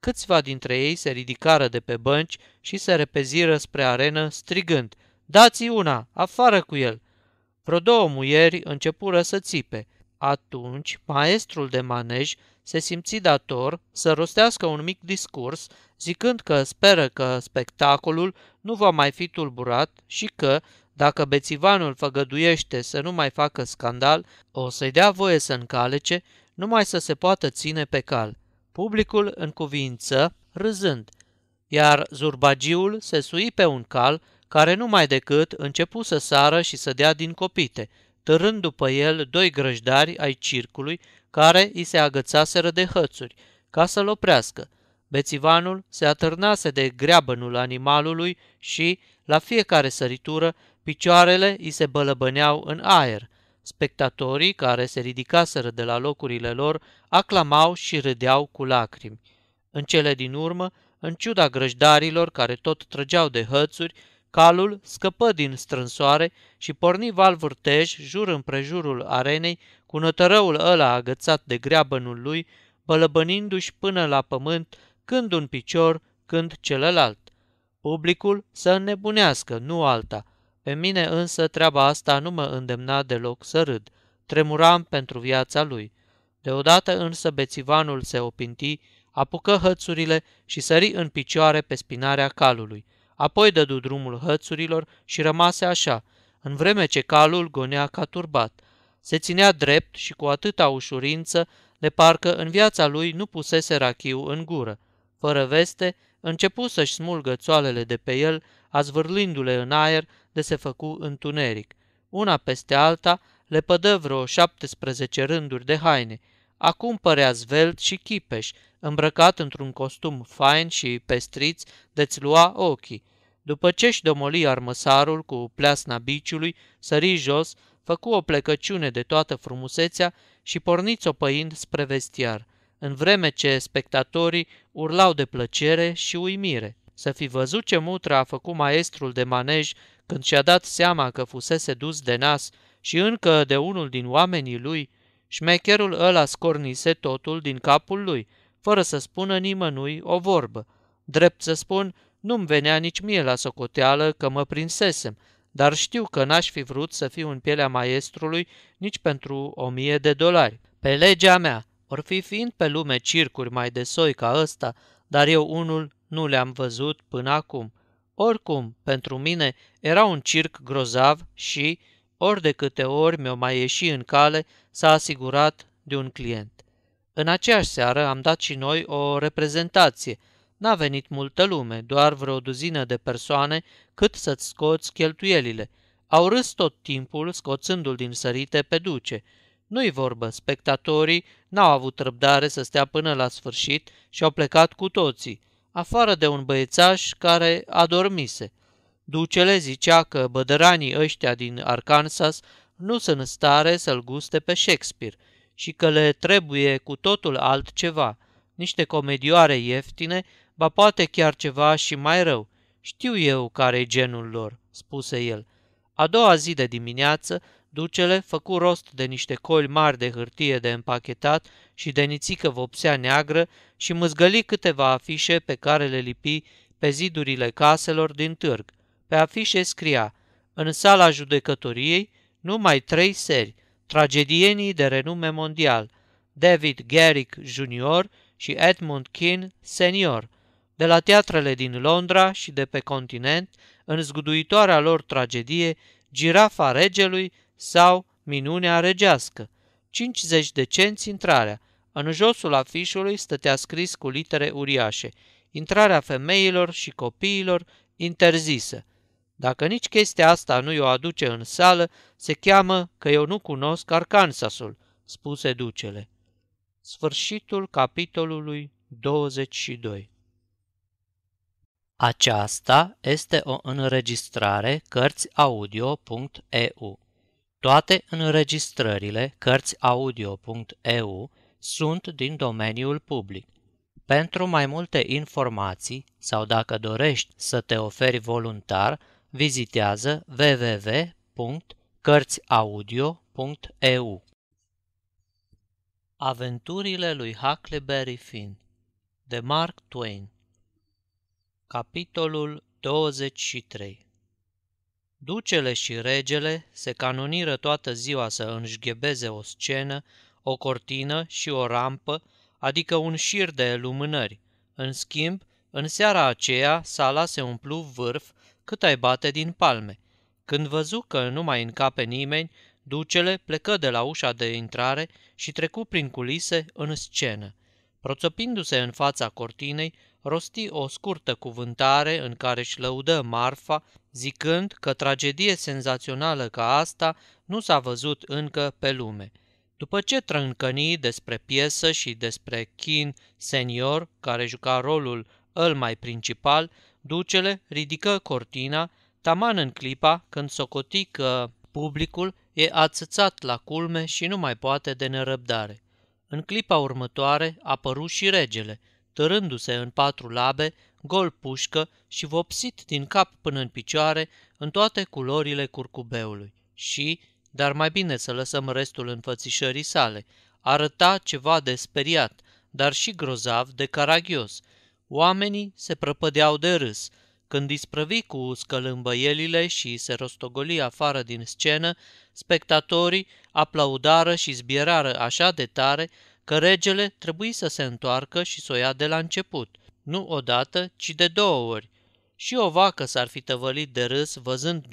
Câțiva dintre ei se ridicară de pe bănci și se repeziră spre arenă, strigând, Dați-i una, afară cu el!" Vreo două muieri începură să țipe – atunci, maestrul de manej se simți dator să rostească un mic discurs, zicând că speră că spectacolul nu va mai fi tulburat și că, dacă bețivanul făgăduiește să nu mai facă scandal, o să-i dea voie să încalece, numai să se poată ține pe cal. Publicul în cuvință, râzând, iar zurbagiul se sui pe un cal care numai decât începu să sară și să dea din copite, târând după el doi grăjdari ai circului care îi se agățaseră de hățuri, ca să-l oprească. Bețivanul se atârnase de greabănul animalului și, la fiecare săritură, picioarele îi se bălăbăneau în aer. Spectatorii care se ridicaseră de la locurile lor aclamau și râdeau cu lacrimi. În cele din urmă, în ciuda grăjdarilor care tot trăgeau de hățuri, Calul scăpă din strânsoare și porni val vârtej jur împrejurul arenei, cu nătărăul ăla agățat de greabănul lui, bălăbănindu-și până la pământ, când un picior, când celălalt. Publicul să înnebunească, nu alta. Pe mine însă treaba asta nu mă îndemna deloc să râd. Tremuram pentru viața lui. Deodată însă bețivanul se opinti, apucă hățurile și sări în picioare pe spinarea calului. Apoi dădu drumul hățurilor și rămase așa, în vreme ce calul gonea ca turbat. Se ținea drept și cu atâta ușurință, de parcă în viața lui nu pusese rachiu în gură. Fără veste, începu să-și smulgă țoalele de pe el, azvârlindu-le în aer de se făcu întuneric. Una peste alta le pădă vreo 17 rânduri de haine – Acum părea zvelt și chipeș, îmbrăcat într-un costum fain și pestriț de-ți lua ochii. După ce și domoli armăsarul cu pleasna biciului, sări jos, făcu o plecăciune de toată frumusețea și porniți o păind spre vestiar, în vreme ce spectatorii urlau de plăcere și uimire. Să fi văzut ce mutra a făcut maestrul de manej când și-a dat seama că fusese dus de nas și încă de unul din oamenii lui – Șmecherul ăla scornise totul din capul lui, fără să spună nimănui o vorbă. Drept să spun, nu-mi venea nici mie la socoteală că mă prinsesem, dar știu că n-aș fi vrut să fiu în pielea maestrului nici pentru o mie de dolari. Pe legea mea, or fi fiind pe lume circuri mai de soi ca ăsta, dar eu unul nu le-am văzut până acum. Oricum, pentru mine era un circ grozav și, ori de câte ori mi-o mai ieși în cale, s-a asigurat de un client. În aceeași seară am dat și noi o reprezentație. N-a venit multă lume, doar vreo duzină de persoane, cât să-ți scoți cheltuielile. Au râs tot timpul, scoțându-l din sărite pe duce. Nu-i vorbă, spectatorii n-au avut răbdare să stea până la sfârșit și au plecat cu toții, afară de un băiețaș care adormise – Ducele zicea că bădăranii ăștia din Arkansas nu sunt în stare să-l guste pe Shakespeare și că le trebuie cu totul altceva, niște comedioare ieftine, ba poate chiar ceva și mai rău. Știu eu care e genul lor, spuse el. A doua zi de dimineață, ducele făcu rost de niște coli mari de hârtie de împachetat și de nițică vopsea neagră și mâzgăli câteva afișe pe care le lipi pe zidurile caselor din târg – pe afișe scria, în sala judecătoriei, numai trei seri, tragedienii de renume mondial, David Garrick Jr. și Edmund Kean Senior, de la teatrele din Londra și de pe continent, în zguduitoarea lor tragedie, Girafa Regelui sau Minunea Regească. 50 de cenți intrarea. În josul afișului stătea scris cu litere uriașe. Intrarea femeilor și copiilor interzisă. Dacă nici chestia asta nu i-o aduce în sală, se cheamă că eu nu cunosc Arkansasul, spuse ducele. Sfârșitul capitolului 22 Aceasta este o înregistrare cărțiaudio.eu. Toate înregistrările cărțiaudio.eu sunt din domeniul public. Pentru mai multe informații sau dacă dorești să te oferi voluntar, vizitează www.cărțiaudio.eu Aventurile lui Huckleberry Finn de Mark Twain Capitolul 23 Ducele și regele se canoniră toată ziua să înșghebeze o scenă, o cortină și o rampă, adică un șir de lumânări. În schimb, în seara aceea, sala se umplu vârf cât ai bate din palme. Când văzu că nu mai încape nimeni, ducele plecă de la ușa de intrare și trecu prin culise în scenă. proțopindu se în fața cortinei, rosti o scurtă cuvântare în care își lăudă Marfa, zicând că tragedie senzațională ca asta nu s-a văzut încă pe lume. După ce trâncănii despre piesă și despre Kin Senior, care juca rolul îl mai principal, Ducele ridică cortina, taman în clipa când socoti că publicul e ațățat la culme și nu mai poate de nerăbdare. În clipa următoare apăru și regele, târându-se în patru labe, gol pușcă și vopsit din cap până în picioare în toate culorile curcubeului. Și, dar mai bine să lăsăm restul înfățișării sale, arăta ceva de speriat, dar și grozav de caragios – Oamenii se prăpădeau de râs. Când isprăvi cu scălâmbăielile și se rostogoli afară din scenă, spectatorii aplaudară și zbierară așa de tare că regele trebuie să se întoarcă și să o ia de la început, nu odată, ci de două ori. Și o vacă s-ar fi tăvălit de râs văzând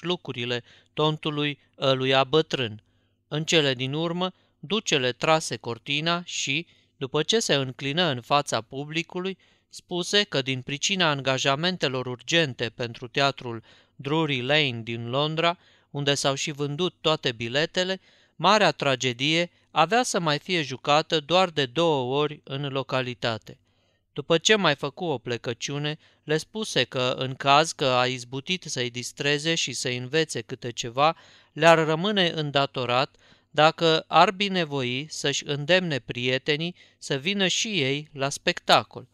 lucrurile, tontului ăluia bătrân. În cele din urmă, ducele trase cortina și, după ce se înclină în fața publicului, spuse că din pricina angajamentelor urgente pentru teatrul Drury Lane din Londra, unde s-au și vândut toate biletele, marea tragedie avea să mai fie jucată doar de două ori în localitate. După ce mai făcu o plecăciune, le spuse că, în caz că a izbutit să-i distreze și să învețe câte ceva, le-ar rămâne îndatorat dacă ar binevoi să-și îndemne prietenii să vină și ei la spectacol.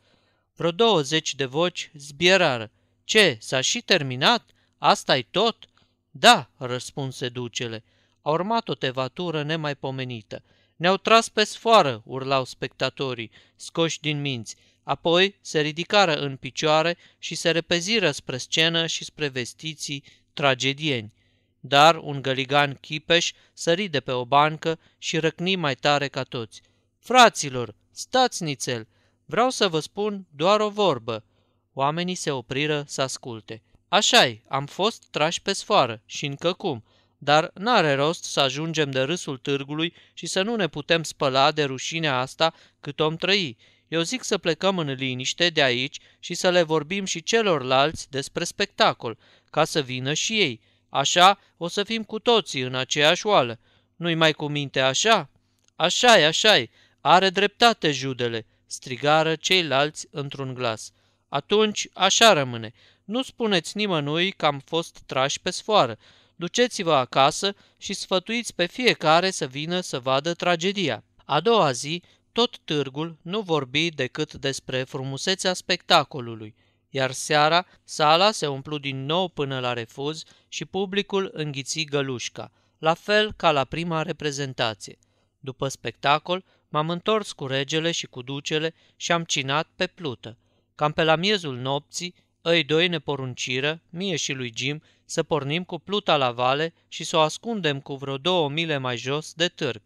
Vreo douăzeci de voci zbierară. Ce, s-a și terminat? asta e tot?" Da," răspunse ducele. A urmat o tevatură nemaipomenită. Ne-au tras pe sfoară!" urlau spectatorii, scoși din minți. Apoi se ridicară în picioare și se repeziră spre scenă și spre vestiții tragedieni. Dar un găligan chipeș sări de pe o bancă și răcni mai tare ca toți. Fraților, stați nițel! Vreau să vă spun doar o vorbă. Oamenii se opriră să asculte. Așa-i, am fost trași pe sfoară și încă cum, dar n-are rost să ajungem de râsul târgului și să nu ne putem spăla de rușinea asta cât om trăi. Eu zic să plecăm în liniște de aici și să le vorbim și celorlalți despre spectacol, ca să vină și ei. Așa o să fim cu toții în aceeași oală. Nu-i mai cu minte așa? Așa-i, așa-i, are dreptate judele strigară ceilalți într-un glas. Atunci așa rămâne. Nu spuneți nimănui că am fost trași pe sfoară. Duceți-vă acasă și sfătuiți pe fiecare să vină să vadă tragedia. A doua zi, tot târgul nu vorbi decât despre frumusețea spectacolului, iar seara sala se umplu din nou până la refuz și publicul înghiți gălușca, la fel ca la prima reprezentație. După spectacol, M-am întors cu regele și cu ducele și am cinat pe plută. Cam pe la miezul nopții, ei doi ne porunciră, mie și lui Jim, să pornim cu pluta la vale și să o ascundem cu vreo două mile mai jos de târg.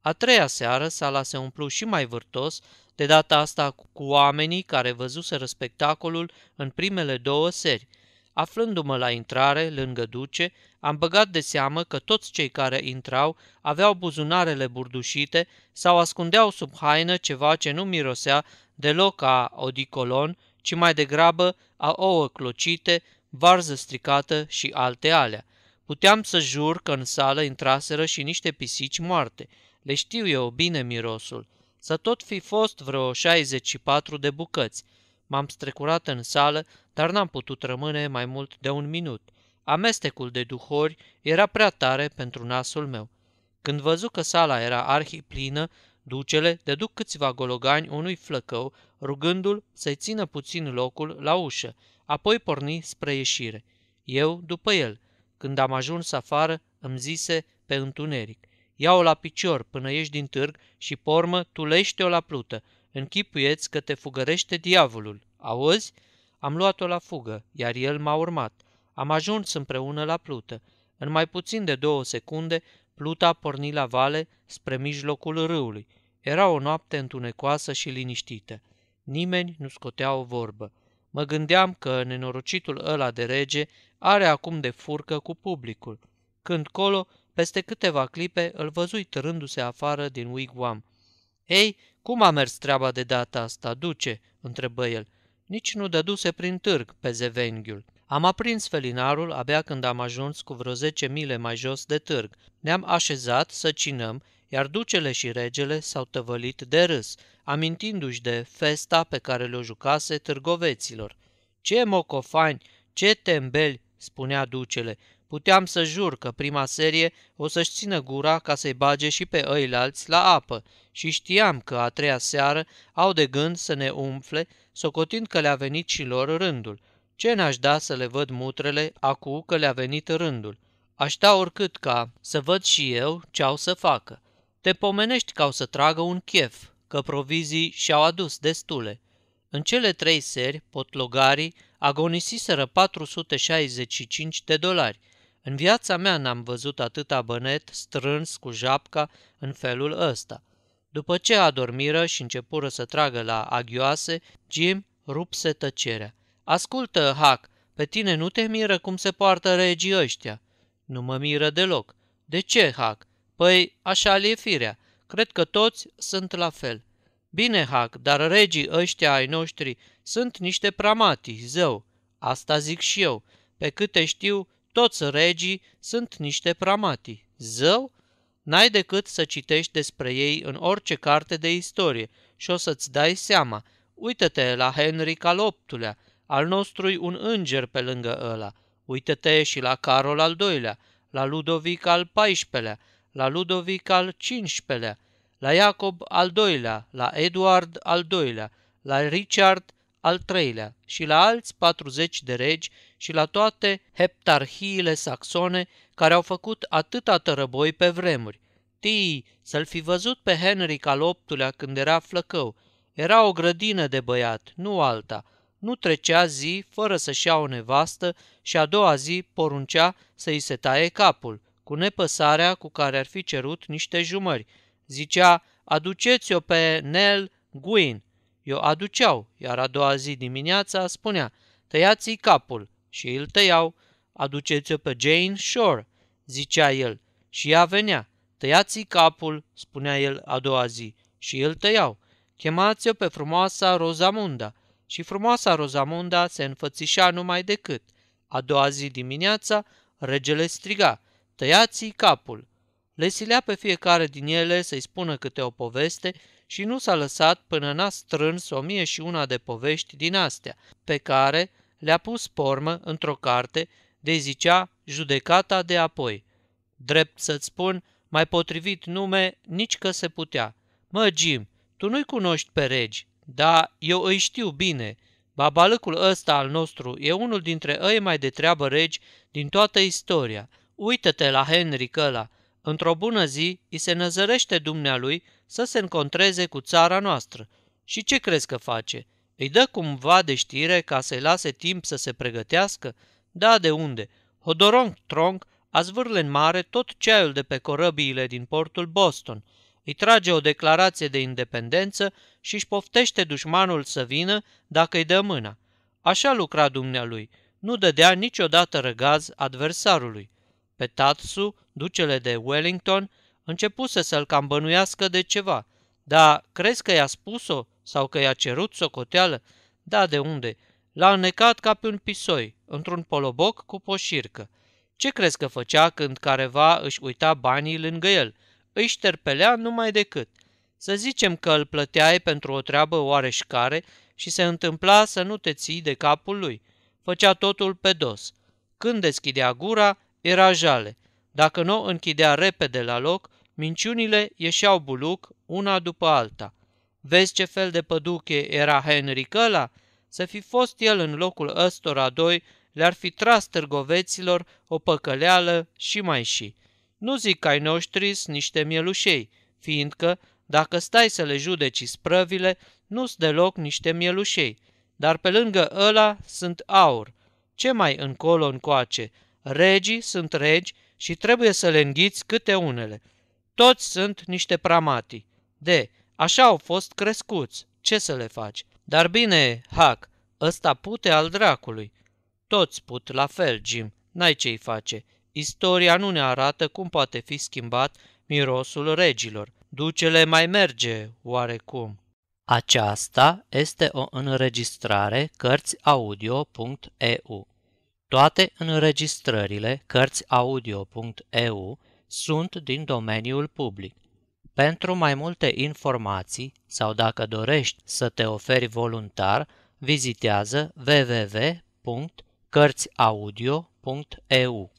A treia seară sala se umplu și mai vârtos, de data asta cu oamenii care văzuseră spectacolul în primele două seri – Aflându-mă la intrare, lângă duce, am băgat de seamă că toți cei care intrau aveau buzunarele burdușite sau ascundeau sub haină ceva ce nu mirosea deloc a odicolon, ci mai degrabă a ouă clocite, varză stricată și alte alea. Puteam să jur că în sală intraseră și niște pisici moarte. Le știu eu bine mirosul. Să tot fi fost vreo 64 de bucăți – M-am strecurat în sală, dar n-am putut rămâne mai mult de un minut. Amestecul de duhori era prea tare pentru nasul meu. Când văzu că sala era arhiplină, ducele deduc câțiva gologani unui flăcău, rugându-l să-i țină puțin locul la ușă, apoi porni spre ieșire. Eu după el. Când am ajuns afară, îmi zise pe întuneric. Ia-o la picior până ieși din târg și pormă tulește-o la plută. Închipuieți că te fugărește diavolul. Auzi? Am luat-o la fugă, iar el m-a urmat. Am ajuns împreună la plută. În mai puțin de două secunde, pluta porni la vale spre mijlocul râului. Era o noapte întunecoasă și liniștită. Nimeni nu scotea o vorbă. Mă gândeam că nenorocitul ăla de rege are acum de furcă cu publicul. Când colo, peste câteva clipe, îl văzui târându-se afară din wigwam. Ei, cum a mers treaba de data asta, duce?" întrebă el. Nici nu dăduse prin târg pe zevenghiul. Am aprins felinarul abia când am ajuns cu vreo zece mile mai jos de târg. Ne-am așezat să cinăm, iar ducele și regele s-au tăvălit de râs, amintindu-și de festa pe care le-o jucase târgoveților. Ce mocofani, ce tembeli!" spunea ducele. Puteam să jur că prima serie o să-și țină gura ca să-i bage și pe ăilalți la apă și știam că a treia seară au de gând să ne umfle, socotind că le-a venit și lor rândul. Ce n-aș da să le văd mutrele acu că le-a venit rândul? Aș da oricât ca să văd și eu ce au să facă. Te pomenești că au să tragă un chef, că provizii și-au adus destule. În cele trei seri, potlogarii agonisiseră 465 de dolari – în viața mea n-am văzut atâta bănet strâns cu japca în felul ăsta. După ce adormiră și începură să tragă la aghioase, Jim rupse tăcerea. Ascultă, Hac, pe tine nu te miră cum se poartă regii ăștia?" Nu mă miră deloc. De ce, Hac? Păi, așa le firea. Cred că toți sunt la fel. Bine, Hac, dar regii ăștia ai noștri sunt niște pramati, zău. Asta zic și eu. Pe câte știu, toți regii sunt niște pramati. Zău, n-ai decât să citești despre ei în orice carte de istorie și o să-ți dai seama. Uită-te la Henric al VIII-lea, al nostru un înger pe lângă ăla. Uită-te și la Carol al II-lea, la Ludovic al XIV-lea, la Ludovic al XV-lea, la Iacob al II-lea, la Eduard al II-lea, la Richard al treilea, și la alți 40 de regi și la toate heptarhiile saxone care au făcut atâta tărăboi pe vremuri. Tii, să-l fi văzut pe Henry al VIII-lea când era flăcău, era o grădină de băiat, nu alta. Nu trecea zi fără să-și ia o nevastă și a doua zi poruncea să-i se taie capul, cu nepăsarea cu care ar fi cerut niște jumări. Zicea, aduceți-o pe Nel Gwyn i-o aduceau, iar a doua zi dimineața spunea, tăiați-i capul și îl tăiau, aduceți-o pe Jane Shore, zicea el, și ea venea, tăiați-i capul, spunea el a doua zi, și îl tăiau, chemați-o pe frumoasa Rozamunda, și frumoasa Rozamunda se înfățișa numai decât. A doua zi dimineața, regele striga, tăiați-i capul. Le silea pe fiecare din ele să-i spună câte o poveste și nu s-a lăsat până n-a strâns o mie și una de povești din astea, pe care le-a pus pormă într-o carte de zicea Judecata de apoi. Drept să-ți spun, mai potrivit nume, nici că se putea. Mă, Jim, tu nu-i cunoști pe regi, dar eu îi știu bine. Babalăcul ăsta al nostru e unul dintre ei mai de treabă regi din toată istoria. Uită-te la Henry ăla, Într-o bună zi, îi se năzărește dumnealui să se încontreze cu țara noastră. Și ce crezi că face? Îi dă cumva de știre ca să-i lase timp să se pregătească? Da, de unde? Hodoron Tronc a zvârle în mare tot ceaiul de pe corăbiile din portul Boston. Îi trage o declarație de independență și își poftește dușmanul să vină dacă îi dă mâna. Așa lucra dumnealui. Nu dădea niciodată răgaz adversarului. Pe Tatsu ducele de Wellington, începuse să-l cam bănuiască de ceva. Da, crezi că i-a spus-o sau că i-a cerut socoteală? Da, de unde? L-a înnecat ca pe un pisoi, într-un poloboc cu poșircă. Ce crezi că făcea când careva își uita banii lângă el? Îi șterpelea numai decât. Să zicem că îl plăteai pentru o treabă oareșcare și se întâmpla să nu te ții de capul lui. Făcea totul pe dos. Când deschidea gura, era jale. Dacă nu o închidea repede la loc, minciunile ieșeau buluc una după alta. Vezi ce fel de păduche era Henry Căla? Să fi fost el în locul ăstora doi, le-ar fi tras târgoveților o păcăleală și mai și. Nu zic că ai noștri niște mielușei, fiindcă, dacă stai să le judeci sprăvile, nu-s deloc niște mielușei, dar pe lângă ăla sunt aur. Ce mai încolo încoace? Regii sunt regi și trebuie să le înghiți câte unele. Toți sunt niște pramati. De, așa au fost crescuți. Ce să le faci? Dar bine, Hac, ăsta pute al dracului. Toți put la fel, Jim. N-ai ce-i face. Istoria nu ne arată cum poate fi schimbat mirosul regilor. Ducele mai merge, oarecum. Aceasta este o înregistrare Cărțiaudio.eu toate înregistrările Cărțiaudio.eu sunt din domeniul public. Pentru mai multe informații sau dacă dorești să te oferi voluntar, vizitează www.cărțiaudio.eu.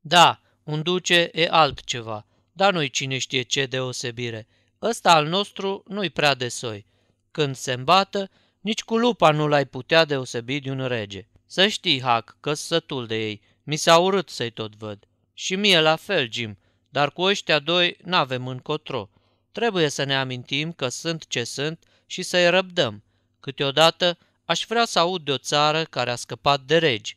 Da, un duce e altceva, dar nu-i cine știe ce deosebire. Ăsta al nostru nu-i prea de soi. Când se îmbată, nici cu lupa nu l-ai putea deosebi de un rege. Să știi, Hac, că sătul de ei. Mi s-a urât să-i tot văd. Și mie la fel, Jim, dar cu ăștia doi n-avem încotro. Trebuie să ne amintim că sunt ce sunt și să-i răbdăm. Câteodată aș vrea să aud de o țară care a scăpat de regi.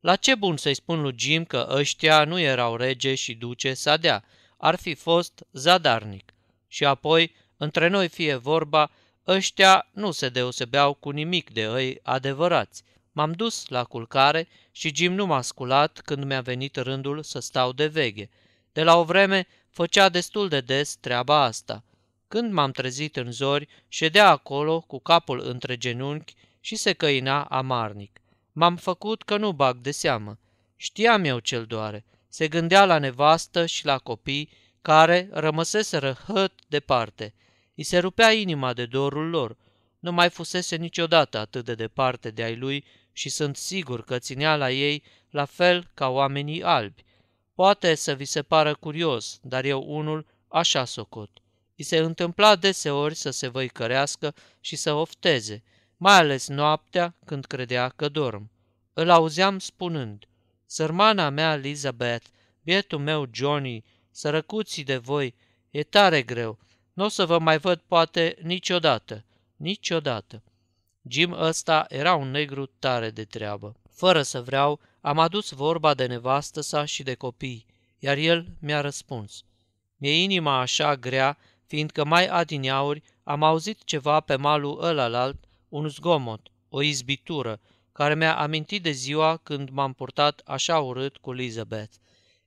La ce bun să-i spun lui Jim că ăștia nu erau rege și duce dea? ar fi fost zadarnic. Și apoi, între noi fie vorba, ăștia nu se deosebeau cu nimic de ei adevărați – M-am dus la culcare și Jim nu m-a sculat când mi-a venit rândul să stau de veghe. De la o vreme făcea destul de des treaba asta. Când m-am trezit în zori, ședea acolo cu capul între genunchi și se căina amarnic. M-am făcut că nu bag de seamă. Știam eu ce doare. Se gândea la nevastă și la copii care rămăseseră hăt departe. I se rupea inima de dorul lor. Nu mai fusese niciodată atât de departe de ai lui și sunt sigur că ținea la ei la fel ca oamenii albi. Poate să vi se pară curios, dar eu unul așa socot. I se întâmpla deseori să se văicărească și să ofteze, mai ales noaptea când credea că dorm. Îl auzeam spunând, Sărmana mea, Elizabeth, bietul meu, Johnny, sărăcuții de voi, e tare greu, nu o să vă mai văd poate niciodată, niciodată. Jim ăsta era un negru tare de treabă. Fără să vreau, am adus vorba de nevastă sa și de copii, iar el mi-a răspuns. Mi-e inima așa grea, fiindcă mai adineauri am auzit ceva pe malul ălalalt, un zgomot, o izbitură, care mi-a amintit de ziua când m-am purtat așa urât cu Elizabeth.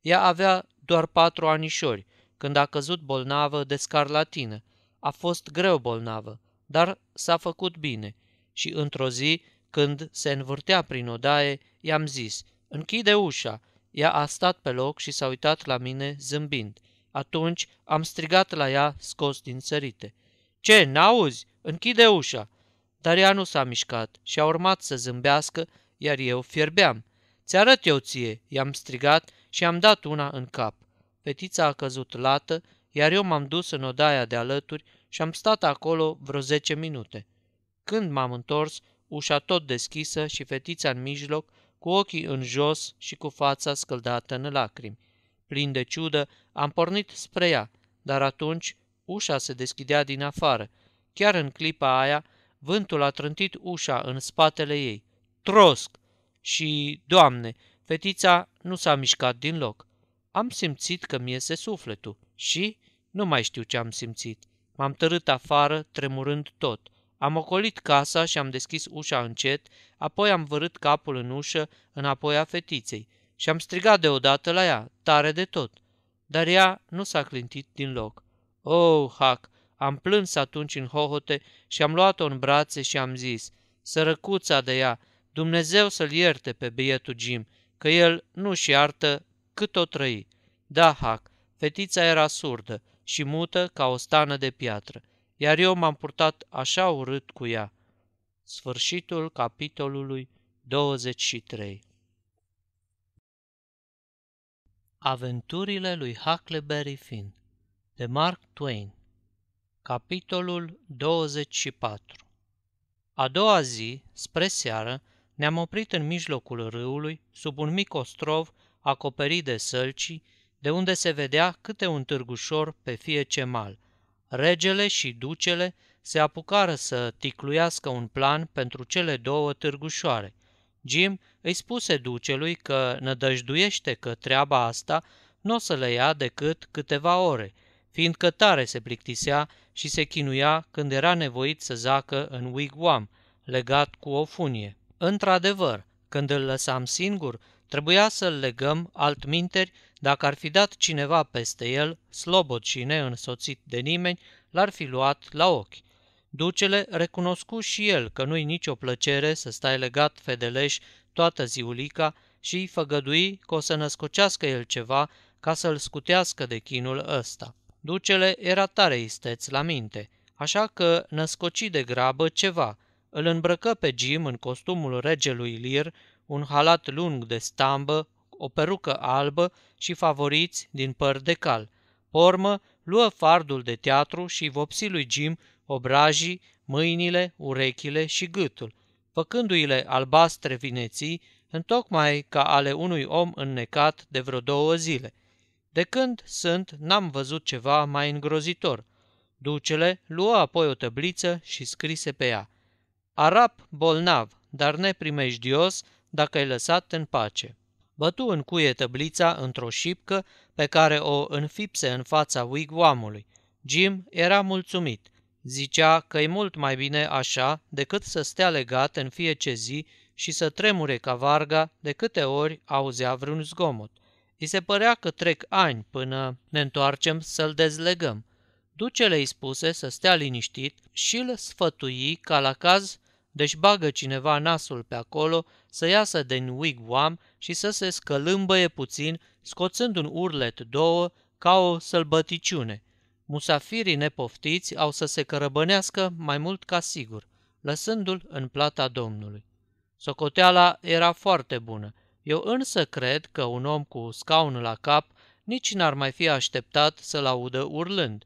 Ea avea doar patru anișori, când a căzut bolnavă de scarlatină. A fost greu bolnavă, dar s-a făcut bine – și într-o zi, când se învârtea prin odaie, i-am zis, închide ușa. Ea a stat pe loc și s-a uitat la mine zâmbind. Atunci am strigat la ea scos din țărite. Ce, n-auzi? Închide ușa!" Dar ea nu s-a mișcat și a urmat să zâmbească, iar eu fierbeam. Ți-arăt eu ție!" i-am strigat și am dat una în cap. Fetița a căzut lată, iar eu m-am dus în odaia de alături și am stat acolo vreo zece minute. Când m-am întors, ușa tot deschisă și fetița în mijloc, cu ochii în jos și cu fața scăldată în lacrimi. Plin de ciudă, am pornit spre ea, dar atunci ușa se deschidea din afară. Chiar în clipa aia, vântul a trântit ușa în spatele ei. Trosc! Și, doamne, fetița nu s-a mișcat din loc. Am simțit că mi iese sufletul și nu mai știu ce am simțit. M-am tărât afară, tremurând tot – am ocolit casa și am deschis ușa încet, apoi am vărât capul în ușă, înapoi a fetiței și am strigat deodată la ea, tare de tot. Dar ea nu s-a clintit din loc. Oh, hac! Am plâns atunci în hohote și am luat-o în brațe și am zis, sărăcuța de ea, Dumnezeu să-l ierte pe bietul Jim, că el nu-și iartă cât o trăi. Da, Hac, fetița era surdă și mută ca o stană de piatră iar eu m-am purtat așa urât cu ea. Sfârșitul capitolului 23 Aventurile lui Huckleberry Finn de Mark Twain Capitolul 24 A doua zi, spre seară, ne-am oprit în mijlocul râului, sub un mic ostrov acoperit de sălcii, de unde se vedea câte un târgușor pe fiecare mal – regele și ducele se apucară să ticluiască un plan pentru cele două târgușoare. Jim îi spuse ducelui că nădăjduiește că treaba asta nu o să le ia decât câteva ore, fiindcă tare se plictisea și se chinuia când era nevoit să zacă în wigwam, legat cu o funie. Într-adevăr, când îl lăsam singur, Trebuia să-l legăm altminteri dacă ar fi dat cineva peste el, și neînsoțit de nimeni, l-ar fi luat la ochi. Ducele recunoscu și el că nu-i nicio plăcere să stai legat fedeleș toată ziulica și îi făgădui că o să născocească el ceva ca să-l scutească de chinul ăsta. Ducele era tare isteț la minte, așa că născoci de grabă ceva. Îl îmbrăcă pe Jim în costumul regelui Lir un halat lung de stambă, o perucă albă și favoriți din păr de cal. Pormă, luă fardul de teatru și vopsi lui Jim obrajii, mâinile, urechile și gâtul, făcându-i-le albastre vineții, întocmai ca ale unui om înnecat de vreo două zile. De când sunt, n-am văzut ceva mai îngrozitor. Ducele luă apoi o tăbliță și scrise pe ea. Arab bolnav, dar neprimejdios, dacă ai lăsat în pace. Bătu în cuie tăblița într-o șipcă pe care o înfipse în fața wigwamului. Jim era mulțumit. Zicea că e mult mai bine așa decât să stea legat în fiecare zi și să tremure ca varga de câte ori auzea vreun zgomot. I se părea că trec ani până ne întoarcem să-l dezlegăm. Ducele îi spuse să stea liniștit și îl sfătui ca la caz deci bagă cineva nasul pe acolo să iasă din wigwam și să se scălâmbăie puțin, scoțând un urlet două ca o sălbăticiune. Musafirii nepoftiți au să se cărăbănească mai mult ca sigur, lăsându-l în plata Domnului. Socoteala era foarte bună. Eu însă cred că un om cu scaun la cap nici n-ar mai fi așteptat să-l audă urlând.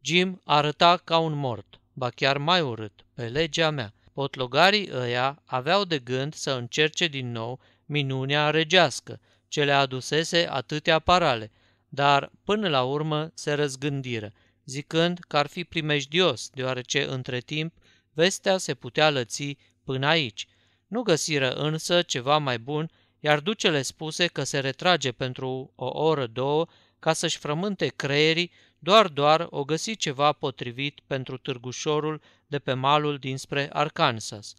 Jim arăta ca un mort, ba chiar mai urât, pe legea mea. Otlogarii ăia aveau de gând să încerce din nou minunea regească, ce le adusese atâtea parale, dar până la urmă se răzgândiră, zicând că ar fi primejdios, deoarece între timp vestea se putea lăți până aici. Nu găsiră însă ceva mai bun, iar ducele spuse că se retrage pentru o oră-două ca să-și frământe creierii doar, doar o găsi ceva potrivit pentru târgușorul de pe malul dinspre Arkansas.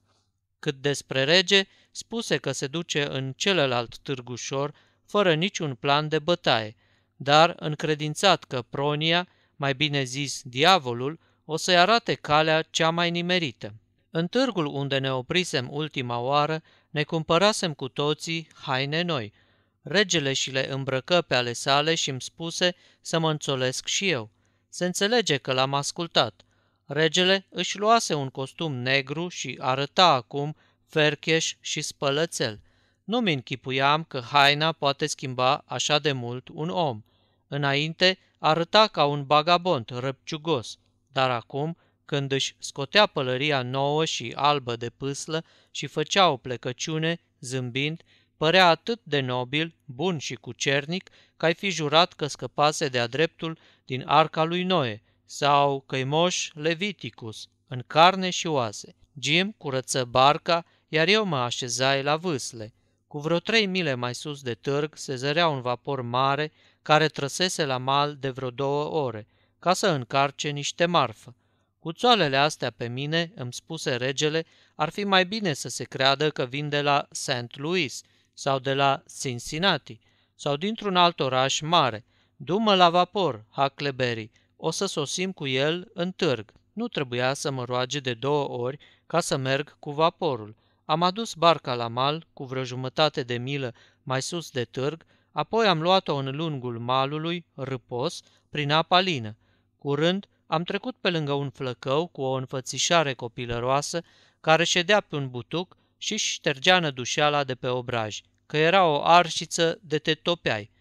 Cât despre rege, spuse că se duce în celălalt târgușor fără niciun plan de bătaie, dar încredințat că Pronia, mai bine zis diavolul, o să-i arate calea cea mai nimerită. În târgul unde ne oprisem ultima oară, ne cumpărasem cu toții haine noi – Regele și le îmbrăcă pe ale sale și îmi spuse să mă înțolesc și eu. Se înțelege că l-am ascultat. Regele își luase un costum negru și arăta acum fercheș și spălățel. Nu-mi închipuiam că haina poate schimba așa de mult un om. Înainte arăta ca un bagabond răpciugos, dar acum, când își scotea pălăria nouă și albă de pâslă și făcea o plecăciune, zâmbind, Părea atât de nobil, bun și cucernic, că ai fi jurat că scăpase de-a dreptul din arca lui Noe sau căimoș Leviticus, în carne și oase. Jim curăță barca, iar eu mă așezai la vâsle. Cu vreo trei mile mai sus de târg se zărea un vapor mare care trăsese la mal de vreo două ore, ca să încarce niște marfă. Cu țoalele astea pe mine, îmi spuse regele, ar fi mai bine să se creadă că vin de la St. Louis – sau de la Cincinnati sau dintr-un alt oraș mare. Dumă la vapor, Huckleberry, o să sosim cu el în târg. Nu trebuia să mă roage de două ori ca să merg cu vaporul. Am adus barca la mal, cu vreo jumătate de milă mai sus de târg, apoi am luat-o în lungul malului, râpos, prin apa lină. Curând, am trecut pe lângă un flăcău cu o înfățișare copilăroasă, care ședea pe un butuc și ștergea nădușeala de pe obraj, că era o arșiță de te topeai.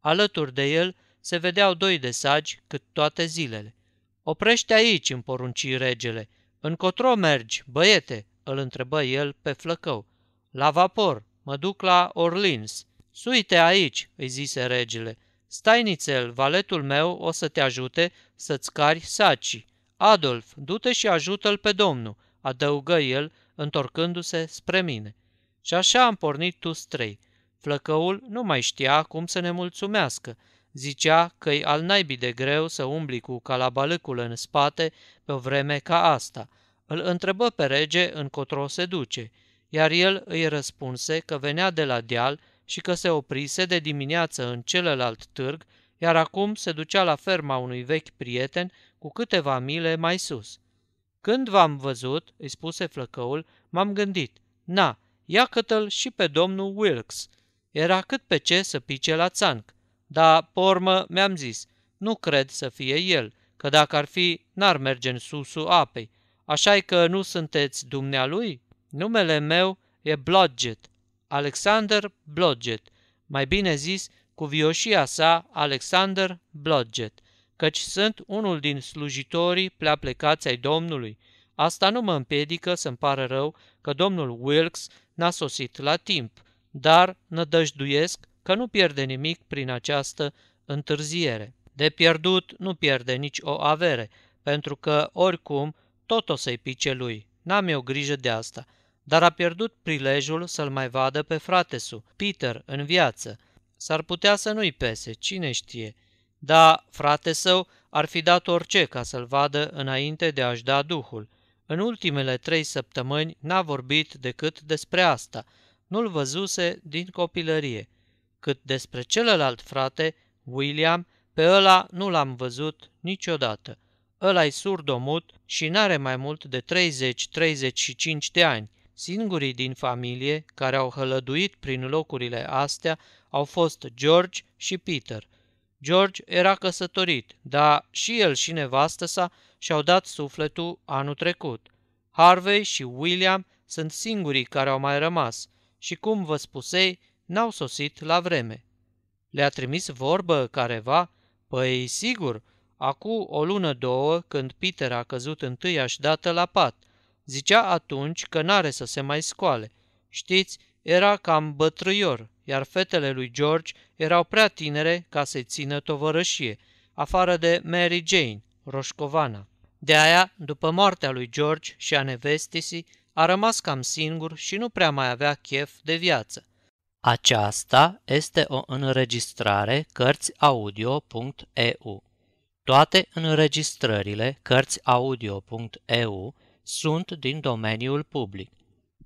Alături de el se vedeau doi de sagi cât toate zilele. Oprește aici, îmi porunci regele. Încotro mergi, băiete?" îl întrebă el pe flăcău. La vapor, mă duc la Orleans." Suite aici," îi zise regele. Stai nițel, valetul meu o să te ajute să-ți cari sacii. Adolf, du-te și ajută-l pe domnul," adăugă el, întorcându-se spre mine. Și așa am pornit tu trei. Flăcăul nu mai știa cum să ne mulțumească. Zicea că-i al naibii de greu să umbli cu calabalâcul în spate pe o vreme ca asta. Îl întrebă pe rege încotro se duce, iar el îi răspunse că venea de la deal și că se oprise de dimineață în celălalt târg, iar acum se ducea la ferma unui vechi prieten cu câteva mile mai sus – când v-am văzut, îi spuse flăcăul, m-am gândit, na, ia cătăl și pe domnul Wilkes. Era cât pe ce să pice la țanc, dar, pe urmă, mi-am zis, nu cred să fie el, că dacă ar fi, n-ar merge în susul apei. așa că nu sunteți dumnealui? Numele meu e Blodget, Alexander Blodget, mai bine zis, cu vioșia sa Alexander Blodget – căci sunt unul din slujitorii plea plecați ai Domnului. Asta nu mă împiedică să-mi pară rău că domnul Wilkes n-a sosit la timp, dar nădăjduiesc că nu pierde nimic prin această întârziere. De pierdut nu pierde nici o avere, pentru că, oricum, tot o să-i pice lui. N-am eu grijă de asta. Dar a pierdut prilejul să-l mai vadă pe fratesu, Peter, în viață. S-ar putea să nu-i pese, cine știe. Da, frate său ar fi dat orice ca să-l vadă înainte de a-și da duhul. În ultimele trei săptămâni n-a vorbit decât despre asta. Nu-l văzuse din copilărie. Cât despre celălalt frate, William, pe ăla nu l-am văzut niciodată. Ăla-i surdomut și n-are mai mult de 30-35 de ani. Singurii din familie care au hălăduit prin locurile astea au fost George și Peter – George era căsătorit, dar și el și nevastă sa și-au dat sufletul anul trecut. Harvey și William sunt singurii care au mai rămas și, cum vă spusei, n-au sosit la vreme. Le-a trimis vorbă careva? Păi, sigur, acu o lună două, când Peter a căzut întâiași dată la pat. Zicea atunci că n-are să se mai scoale. Știți, era cam bătrâior, iar fetele lui George erau prea tinere ca să-i țină tovărășie, afară de Mary Jane, roșcovana. De aia, după moartea lui George și a nevestisii, a rămas cam singur și nu prea mai avea chef de viață. Aceasta este o înregistrare cărțiaudio.eu. Toate înregistrările cărțiaudio.eu sunt din domeniul public.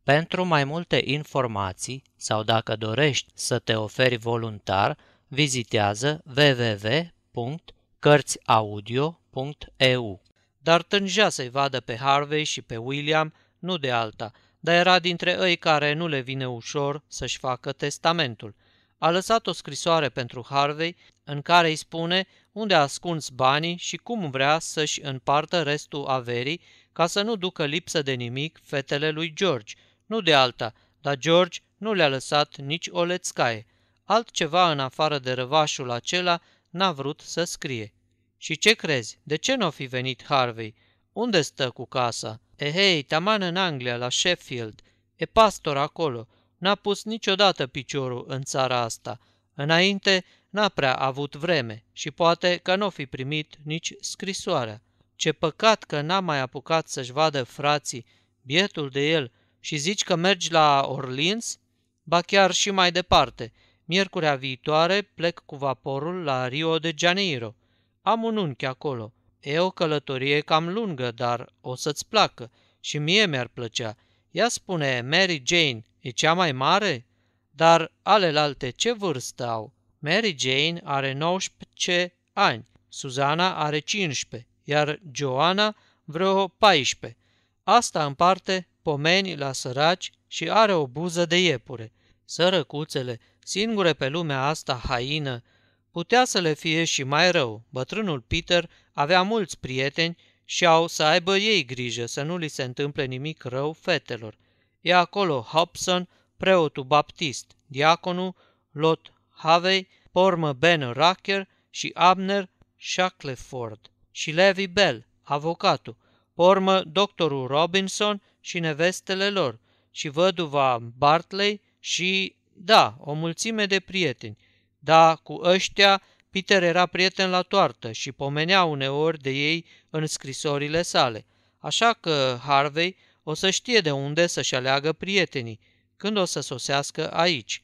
Pentru mai multe informații sau dacă dorești să te oferi voluntar, vizitează www.cărțiaudio.eu. Dar tângea să-i vadă pe Harvey și pe William, nu de alta, dar era dintre ei care nu le vine ușor să-și facă testamentul. A lăsat o scrisoare pentru Harvey în care îi spune unde ascuns banii și cum vrea să-și împartă restul averii ca să nu ducă lipsă de nimic fetele lui George – nu de alta, dar George nu le-a lăsat nici o lețcaie. Altceva în afară de răvașul acela n-a vrut să scrie. Și ce crezi? De ce n-o fi venit Harvey? Unde stă cu casa? Ehei, taman în Anglia, la Sheffield. E pastor acolo. N-a pus niciodată piciorul în țara asta. Înainte n-a prea avut vreme și poate că n-o fi primit nici scrisoarea. Ce păcat că n-a mai apucat să-și vadă frații, bietul de el – și zici că mergi la Orleans, ba chiar și mai departe. Miercurea viitoare plec cu vaporul la Rio de Janeiro. Am un unchi acolo. E o călătorie cam lungă, dar o să-ți placă. Și mie mi-ar plăcea. Ea spune, Mary Jane, e cea mai mare? Dar alelalte ce vârstă au? Mary Jane are 19 ani, Suzana are 15, iar Joana vreo 14. Asta în parte pomeni la săraci și are o buză de iepure. Sărăcuțele, singure pe lumea asta haină, putea să le fie și mai rău. Bătrânul Peter avea mulți prieteni și au să aibă ei grijă să nu li se întâmple nimic rău fetelor. E acolo Hobson, preotul baptist, diaconul, Lot Havey, pormă Ben Racker și Abner Shackleford și Levi Bell, avocatul, pormă doctorul Robinson și nevestele lor, și văduva Bartley și, da, o mulțime de prieteni. Da, cu ăștia Peter era prieten la toartă și pomenea uneori de ei în scrisorile sale. Așa că Harvey o să știe de unde să-și aleagă prietenii când o să sosească aici.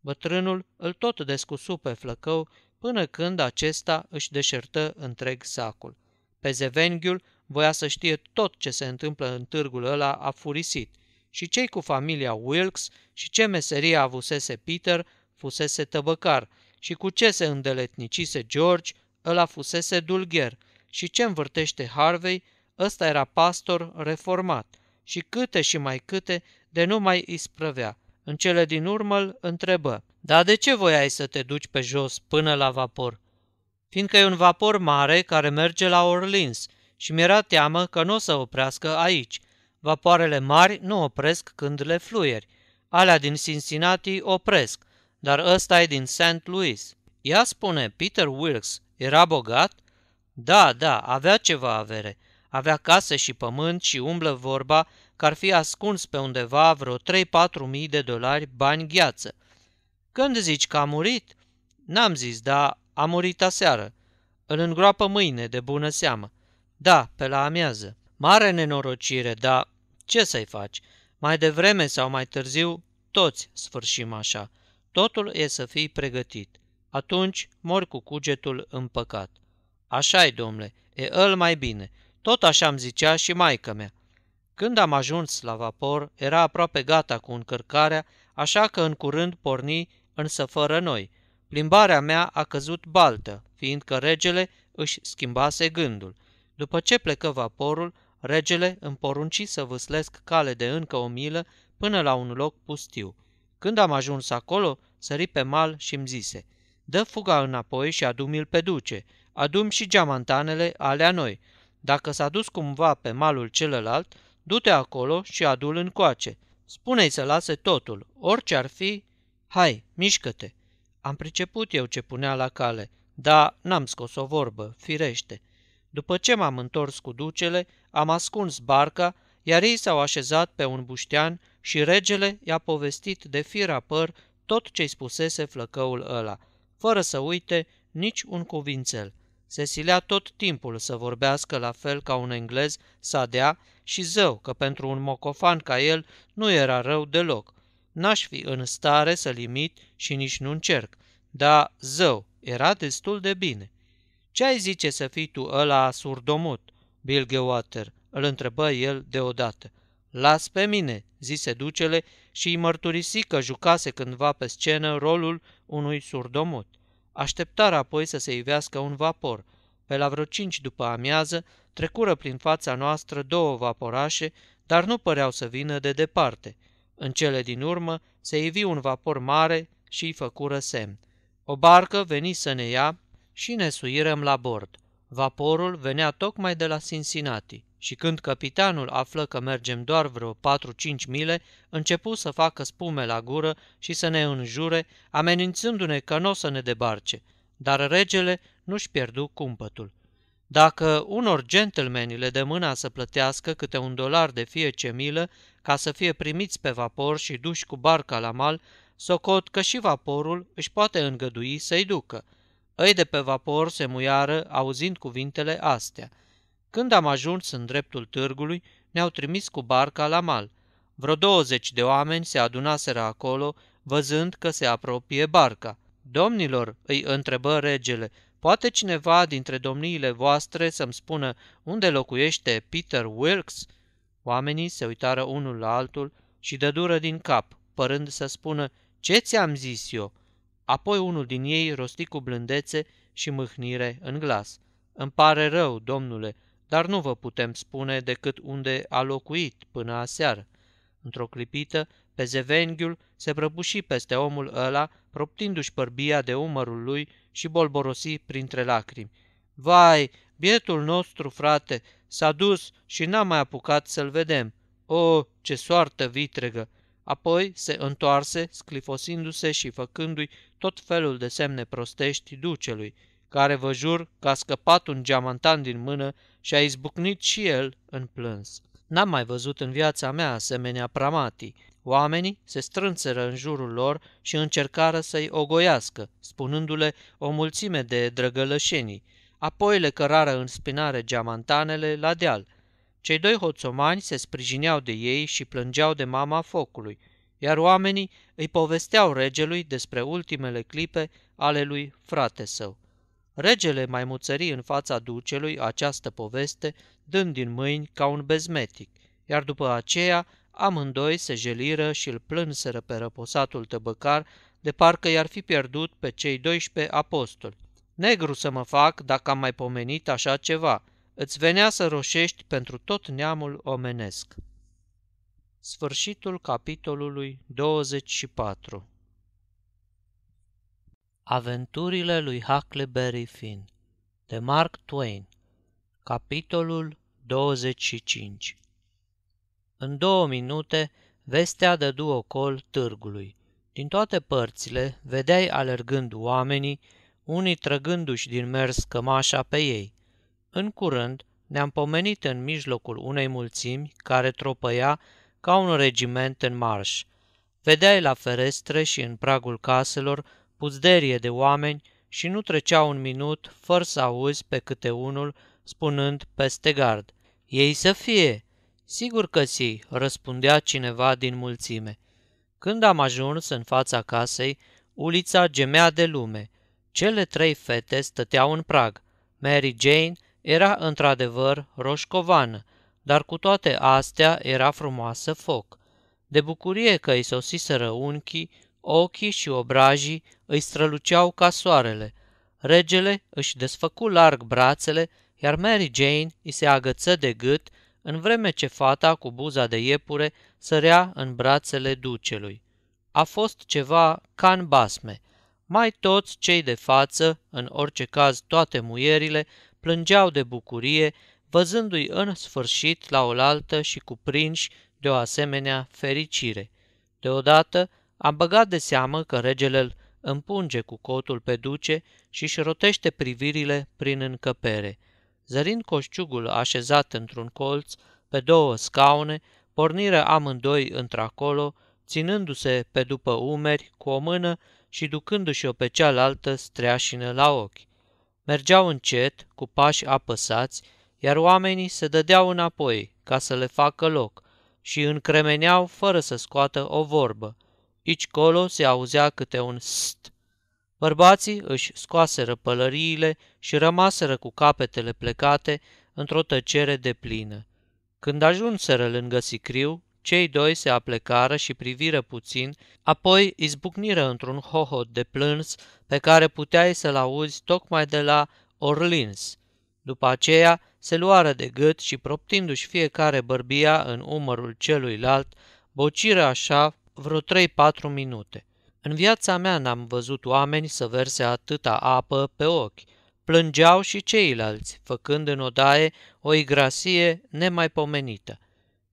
Bătrânul îl tot descusu pe flăcău până când acesta își deșertă întreg sacul. Pe zevenghiul voia să știe tot ce se întâmplă în târgul ăla a furisit și cei cu familia Wilkes și ce meserie avusese Peter, fusese tăbăcar și cu ce se îndeletnicise George, ăla fusese dulgher și ce învârtește Harvey, ăsta era pastor reformat și câte și mai câte de nu mai isprăvea. În cele din urmă îl întrebă, Dar de ce voiai să te duci pe jos până la vapor?" Fiindcă e un vapor mare care merge la Orleans – și mi-era teamă că nu o să oprească aici. Vapoarele mari nu opresc când le fluieri. Alea din Cincinnati opresc, dar ăsta e din St. Louis. Ea spune, Peter Wilkes era bogat? Da, da, avea ceva avere. Avea case și pământ și umblă vorba că ar fi ascuns pe undeva vreo 3-4 mii de dolari bani gheață. Când zici că a murit? N-am zis, da. a murit aseară. Îl îngroapă mâine, de bună seamă. Da, pe la amiază. Mare nenorocire, da. ce să-i faci? Mai devreme sau mai târziu, toți sfârșim așa. Totul e să fii pregătit. Atunci mori cu cugetul în păcat. Așa-i, domnule, e îl mai bine. Tot așa îmi zicea și maică mea. Când am ajuns la vapor, era aproape gata cu încărcarea, așa că în curând porni, însă fără noi. Plimbarea mea a căzut baltă, fiindcă regele își schimbase gândul – după ce plecă vaporul, regele împorunci să vâslesc cale de încă o milă până la un loc pustiu. Când am ajuns acolo, sări pe mal și îmi zise, Dă fuga înapoi și adu-mi-l pe duce, adum și geamantanele alea noi. Dacă s-a dus cumva pe malul celălalt, du-te acolo și adu-l încoace. Spune-i să lase totul, orice ar fi, hai, mișcă-te. Am priceput eu ce punea la cale, dar n-am scos o vorbă, firește. După ce m-am întors cu ducele, am ascuns barca, iar ei s-au așezat pe un buștean și regele i-a povestit de fir apăr tot ce-i spusese flăcăul ăla, fără să uite nici un cuvințel. Se silea tot timpul să vorbească la fel ca un englez, sadea, și zău că pentru un mocofan ca el nu era rău deloc. N-aș fi în stare să limit și nici nu încerc, dar zău, era destul de bine. Ce ai zice să fii tu ăla surdomut?" Bill Gewater îl întrebă el deodată. Las pe mine, zise ducele și îi mărturisi că jucase cândva pe scenă rolul unui surdomut. Așteptar apoi să se ivească un vapor. Pe la vreo cinci după amiază trecură prin fața noastră două vaporașe, dar nu păreau să vină de departe. În cele din urmă se ivi un vapor mare și îi făcură semn. O barcă veni să ne ia, și ne suirem la bord. Vaporul venea tocmai de la Cincinnati și când capitanul află că mergem doar vreo 4-5 mile, începu să facă spume la gură și să ne înjure, amenințându-ne că nu o să ne debarce, dar regele nu-și pierdu cumpătul. Dacă unor gentlemani le dă mâna să plătească câte un dolar de ce milă ca să fie primiți pe vapor și duși cu barca la mal, socot că și vaporul își poate îngădui să-i ducă – îi de pe vapor se muiară, auzind cuvintele astea. Când am ajuns în dreptul târgului, ne-au trimis cu barca la mal. Vreo douăzeci de oameni se adunaseră acolo, văzând că se apropie barca. Domnilor, îi întrebă regele, poate cineva dintre domniile voastre să-mi spună unde locuiește Peter Wilkes? Oamenii se uitară unul la altul și dădură din cap, părând să spună, ce ți-am zis eu?" Apoi unul din ei rosti cu blândețe și mâhnire în glas. Îmi pare rău, domnule, dar nu vă putem spune decât unde a locuit până aseară. Într-o clipită, zevenghiul se prăbuși peste omul ăla, proptindu-și părbia de umărul lui și bolborosi printre lacrimi. Vai, bietul nostru, frate, s-a dus și n-am mai apucat să-l vedem. O, ce soartă vitregă! Apoi se întoarse, sclifosindu-se și făcându-i tot felul de semne prostești ducelui, care vă jur că a scăpat un geamantan din mână și a izbucnit și el în plâns. N-am mai văzut în viața mea asemenea pramatii. Oamenii se strânseră în jurul lor și încercară să-i ogoiască, spunându-le o mulțime de drăgălășenii. Apoi le cărară în spinare geamantanele la deal – cei doi hoțomani se sprijineau de ei și plângeau de mama focului, iar oamenii îi povesteau regelui despre ultimele clipe ale lui frate său. Regele mai muțări în fața ducelui această poveste, dând din mâini ca un bezmetic, iar după aceea amândoi se jeliră și îl plânseră pe răposatul tăbăcar, de parcă i-ar fi pierdut pe cei 12 apostoli. Negru să mă fac dacă am mai pomenit așa ceva – îți venea să roșești pentru tot neamul omenesc. Sfârșitul capitolului 24 Aventurile lui Huckleberry Finn de Mark Twain Capitolul 25 În două minute, vestea dădu ocol târgului. Din toate părțile, vedeai alergând oamenii, unii trăgându-și din mers cămașa pe ei – în curând, ne-am pomenit în mijlocul unei mulțimi care tropăia ca un regiment în marș. Vedeai la ferestre și în pragul caselor puzderie de oameni și nu trecea un minut fără să auzi pe câte unul spunând peste gard. Ei să fie! Sigur că si, răspundea cineva din mulțime. Când am ajuns în fața casei, ulița gemea de lume. Cele trei fete stăteau în prag. Mary Jane era într-adevăr roșcovan, dar cu toate astea era frumoasă foc. De bucurie că îi sosiseră unchii, ochii și obrajii îi străluceau ca soarele. Regele își desfăcu larg brațele, iar Mary Jane îi se agăță de gât, în vreme ce fata cu buza de iepure sărea în brațele ducelui. A fost ceva ca în basme. Mai toți cei de față, în orice caz toate muierile, plângeau de bucurie, văzându-i în sfârșit la oaltă și cuprinși de o asemenea fericire. Deodată am băgat de seamă că regele îl împunge cu cotul pe duce și își rotește privirile prin încăpere. Zărind coșciugul așezat într-un colț, pe două scaune, pornire amândoi într-acolo, ținându-se pe după umeri cu o mână și ducându-și-o pe cealaltă streașină la ochi. Mergeau încet, cu pași apăsați, iar oamenii se dădeau înapoi ca să le facă loc și încremeneau fără să scoată o vorbă. Ici colo se auzea câte un st. Bărbații își scoaseră pălăriile și rămaseră cu capetele plecate într-o tăcere de plină. Când ajunseră lângă sicriu, cei doi se aplecară și priviră puțin, apoi izbucniră într-un hohot de plâns pe care puteai să-l auzi tocmai de la Orlins. După aceea se luară de gât și proptindu-și fiecare bărbia în umărul celuilalt, bociră așa vreo 3-4 minute. În viața mea n-am văzut oameni să verse atâta apă pe ochi. Plângeau și ceilalți, făcând în odaie o igrasie nemaipomenită –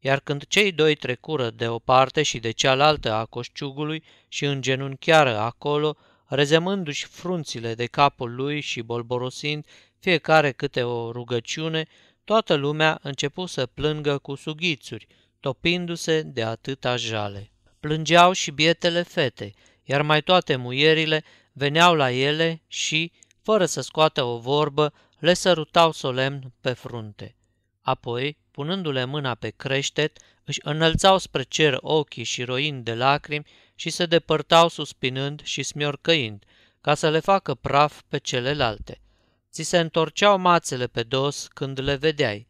iar când cei doi trecură de o parte și de cealaltă a coșciugului și în genunchiară acolo, rezemându-și frunțile de capul lui și bolborosind fiecare câte o rugăciune, toată lumea începu să plângă cu sughițuri, topindu-se de atâta jale. Plângeau și bietele fete, iar mai toate muierile veneau la ele și, fără să scoată o vorbă, le sărutau solemn pe frunte. Apoi, punându-le mâna pe creștet, își înălțau spre cer ochii și roind de lacrimi și se depărtau suspinând și smiorcăind, ca să le facă praf pe celelalte. Ți se întorceau mațele pe dos când le vedeai.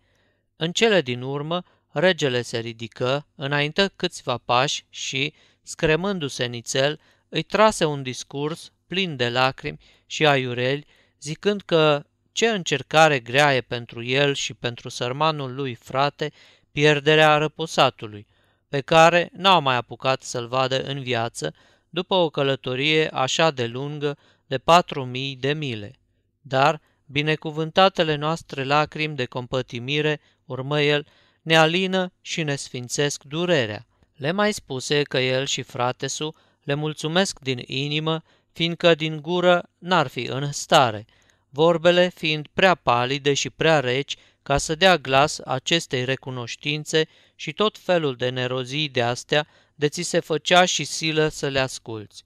În cele din urmă, regele se ridică, înaintă câțiva pași și, scremându-se nițel, îi trase un discurs plin de lacrimi și aiureli, zicând că ce încercare grea e pentru el și pentru sărmanul lui frate pierderea răposatului, pe care n-au mai apucat să-l vadă în viață după o călătorie așa de lungă de patru mii de mile. Dar binecuvântatele noastre lacrimi de compătimire, urmă el, ne alină și ne sfințesc durerea. Le mai spuse că el și fratesu le mulțumesc din inimă, fiindcă din gură n-ar fi în stare – vorbele fiind prea palide și prea reci ca să dea glas acestei recunoștințe și tot felul de nerozii de astea de ți se făcea și silă să le asculți.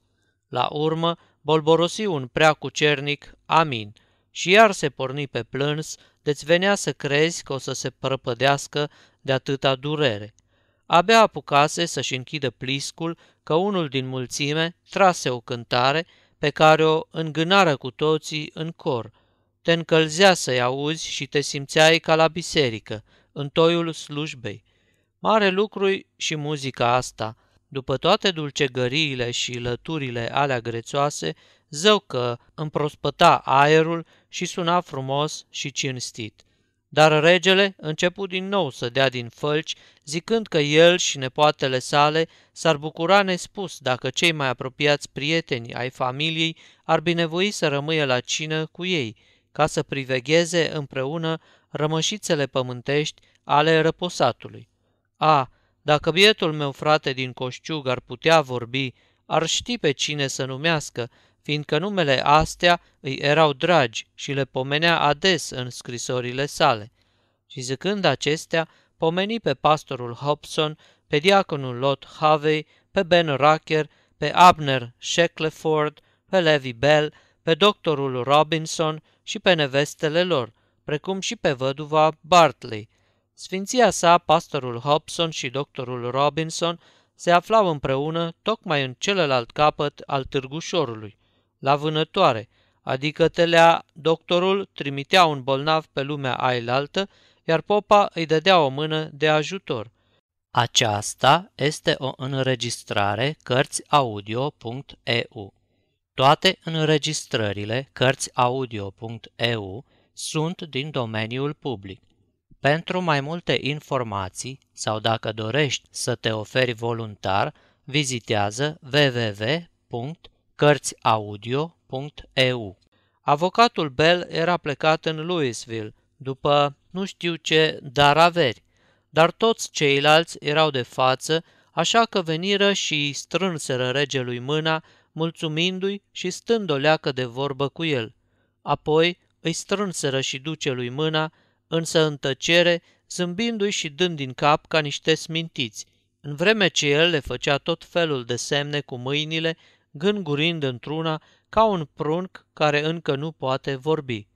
La urmă, bolborosi un prea cucernic, amin, și iar se porni pe plâns, deci venea să crezi că o să se prăpădească de atâta durere. Abia apucase să-și închidă pliscul că unul din mulțime trase o cântare pe care o îngânară cu toții în cor, te încălzea să-i auzi și te simțeai ca la biserică, în toiul slujbei. Mare lucru și muzica asta. După toate dulcegăriile și lăturile alea grețoase, zău că împrospăta aerul și suna frumos și cinstit. Dar regele început din nou să dea din fălci, zicând că el și nepoatele sale s-ar bucura nespus dacă cei mai apropiați prieteni ai familiei ar binevoi să rămâie la cină cu ei – ca să privegheze împreună rămășițele pământești ale răposatului. A, dacă bietul meu frate din Coșciug ar putea vorbi, ar ști pe cine să numească, fiindcă numele astea îi erau dragi și le pomenea ades în scrisorile sale. Și zicând acestea, pomeni pe pastorul Hobson, pe diaconul Lot Havey, pe Ben Racker, pe Abner Shackleford, pe Levi Bell, pe doctorul Robinson și pe nevestele lor, precum și pe văduva Bartley. Sfinția sa, pastorul Hobson și doctorul Robinson se aflau împreună tocmai în celălalt capăt al târgușorului, la vânătoare, adică telea doctorul trimitea un bolnav pe lumea ailaltă, iar popa îi dădea o mână de ajutor. Aceasta este o înregistrare Cărțiaudio.eu. Toate înregistrările Cărțiaudio.eu sunt din domeniul public. Pentru mai multe informații sau dacă dorești să te oferi voluntar, vizitează www.cărțiaudio.eu. Avocatul Bell era plecat în Louisville, după nu știu ce dar averi, dar toți ceilalți erau de față, așa că veniră și strânseră regelui mâna mulțumindu-i și stând o leacă de vorbă cu el. Apoi îi strânseră și lui mâna, însă în tăcere, zâmbindu-i și dând din cap ca niște smintiți, în vreme ce el le făcea tot felul de semne cu mâinile, gângurind într-una ca un prunc care încă nu poate vorbi.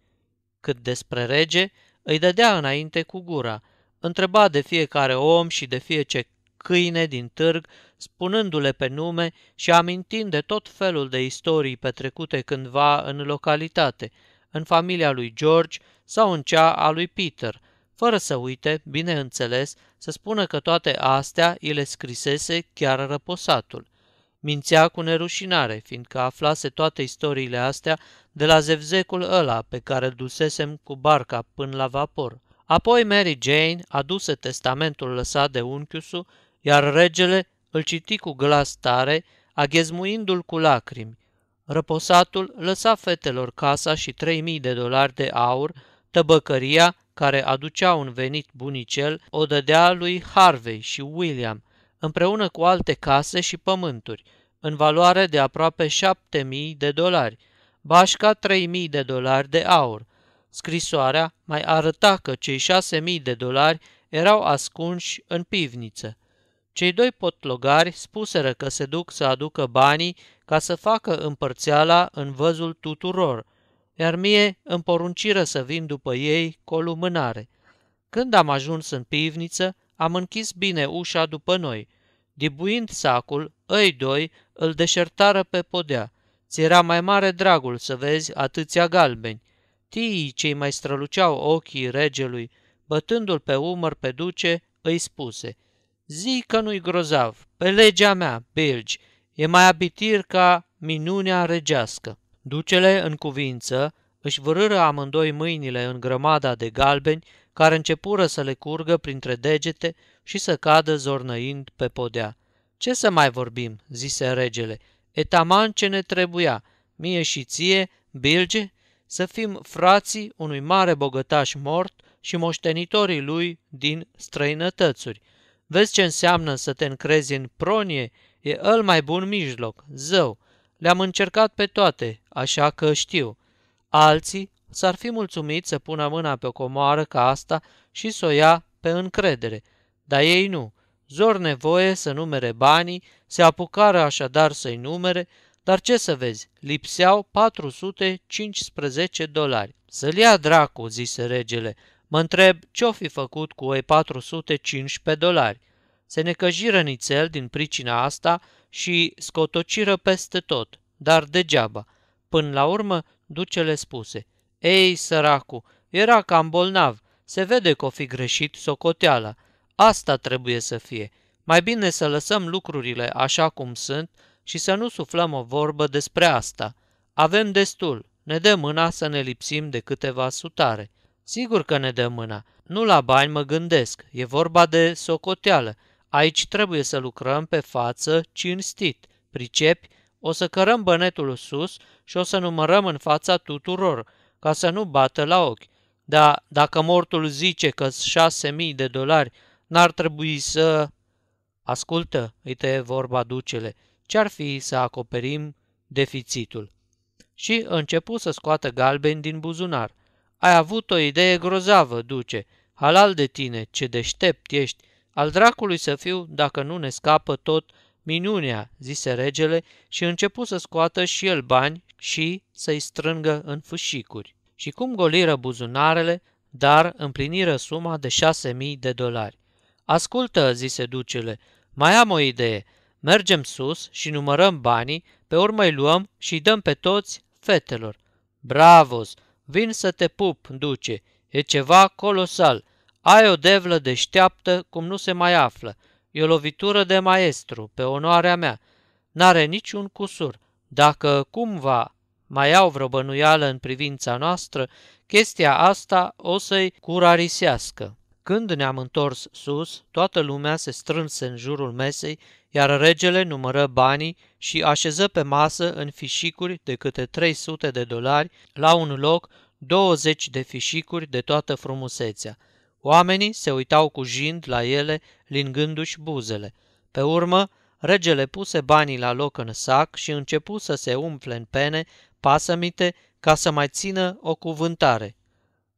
Cât despre rege, îi dădea înainte cu gura, întreba de fiecare om și de fiecare câine din târg, spunându-le pe nume și amintind de tot felul de istorii petrecute cândva în localitate, în familia lui George sau în cea a lui Peter, fără să uite, bineînțeles, să spună că toate astea îi le scrisese chiar răposatul. Mințea cu nerușinare, fiindcă aflase toate istoriile astea de la zevzecul ăla pe care îl dusesem cu barca până la vapor. Apoi Mary Jane aduse testamentul lăsat de unchiusul iar regele îl citi cu glas tare, aghezmuindu-l cu lacrimi. Răposatul lăsa fetelor casa și 3000 de dolari de aur, tăbăcăria, care aducea un venit bunicel, o dădea lui Harvey și William, împreună cu alte case și pământuri, în valoare de aproape 7000 de dolari, bașca 3000 de dolari de aur. Scrisoarea mai arăta că cei 6000 de dolari erau ascunși în pivniță. Cei doi potlogari spuseră că se duc să aducă banii ca să facă împărțeala în văzul tuturor, iar mie îmi porunciră să vin după ei cu o lumânare. Când am ajuns în pivniță, am închis bine ușa după noi. Dibuind sacul, ei doi îl deșertară pe podea. Ți era mai mare dragul să vezi atâția galbeni. Tii cei mai străluceau ochii regelui, bătându-l pe umăr pe duce, îi spuse – Zic că nu-i grozav, pe legea mea, belgi, e mai abitir ca minunea regească. Ducele, în cuvință, își vârâră amândoi mâinile în grămada de galbeni care începură să le curgă printre degete și să cadă zornăind pe podea. Ce să mai vorbim?" zise regele. Etaman ce ne trebuia, mie și ție, Bilge, să fim frații unui mare bogătaș mort și moștenitorii lui din străinătățuri. Vezi ce înseamnă să te încrezi în pronie? E el mai bun mijloc. Zău, le-am încercat pe toate, așa că știu. Alții s-ar fi mulțumit să pună mâna pe o comoară ca asta și să o ia pe încredere, dar ei nu. Zor nevoie să numere banii, se apucară așadar să-i numere, dar ce să vezi, lipseau 415 dolari. Să-l ia dracu, zise regele, Mă întreb ce-o fi făcut cu ei 415 dolari. Se necăjiră nițel din pricina asta și scotociră peste tot, dar degeaba. Până la urmă, ducele spuse, Ei, săracu, era cam bolnav, se vede că o fi greșit socoteala. Asta trebuie să fie. Mai bine să lăsăm lucrurile așa cum sunt și să nu suflăm o vorbă despre asta. Avem destul, ne dăm mâna să ne lipsim de câteva sutare. Sigur că ne dă mâna. Nu la bani mă gândesc, e vorba de socoteală. Aici trebuie să lucrăm pe față cinstit. Pricepi? O să cărăm bănetul sus și o să numărăm în fața tuturor, ca să nu bată la ochi. Dar dacă mortul zice că șase mii de dolari, n-ar trebui să... Ascultă, îi tăie vorba ducele, ce-ar fi să acoperim deficitul? Și începu să scoată galbeni din buzunar – ai avut o idee grozavă, duce. Halal de tine, ce deștept ești. Al dracului să fiu, dacă nu ne scapă tot, minunea, zise regele și începu să scoată și el bani și să-i strângă în fâșicuri. Și cum goliră buzunarele, dar împliniră suma de șase mii de dolari. Ascultă, zise ducele, mai am o idee. Mergem sus și numărăm banii, pe urmă îi luăm și îi dăm pe toți fetelor. Bravos! vin să te pup, duce, e ceva colosal. Ai o devlă deșteaptă cum nu se mai află. E o lovitură de maestru, pe onoarea mea. N-are niciun cusur. Dacă cumva mai au vreo bănuială în privința noastră, chestia asta o să-i curarisească. Când ne-am întors sus, toată lumea se strânse în jurul mesei iar regele numără banii și așeză pe masă în fișicuri de câte 300 de dolari, la un loc 20 de fișicuri de toată frumusețea. Oamenii se uitau cu jind la ele, lingându-și buzele. Pe urmă, regele puse banii la loc în sac și începu să se umfle în pene, pasămite, ca să mai țină o cuvântare.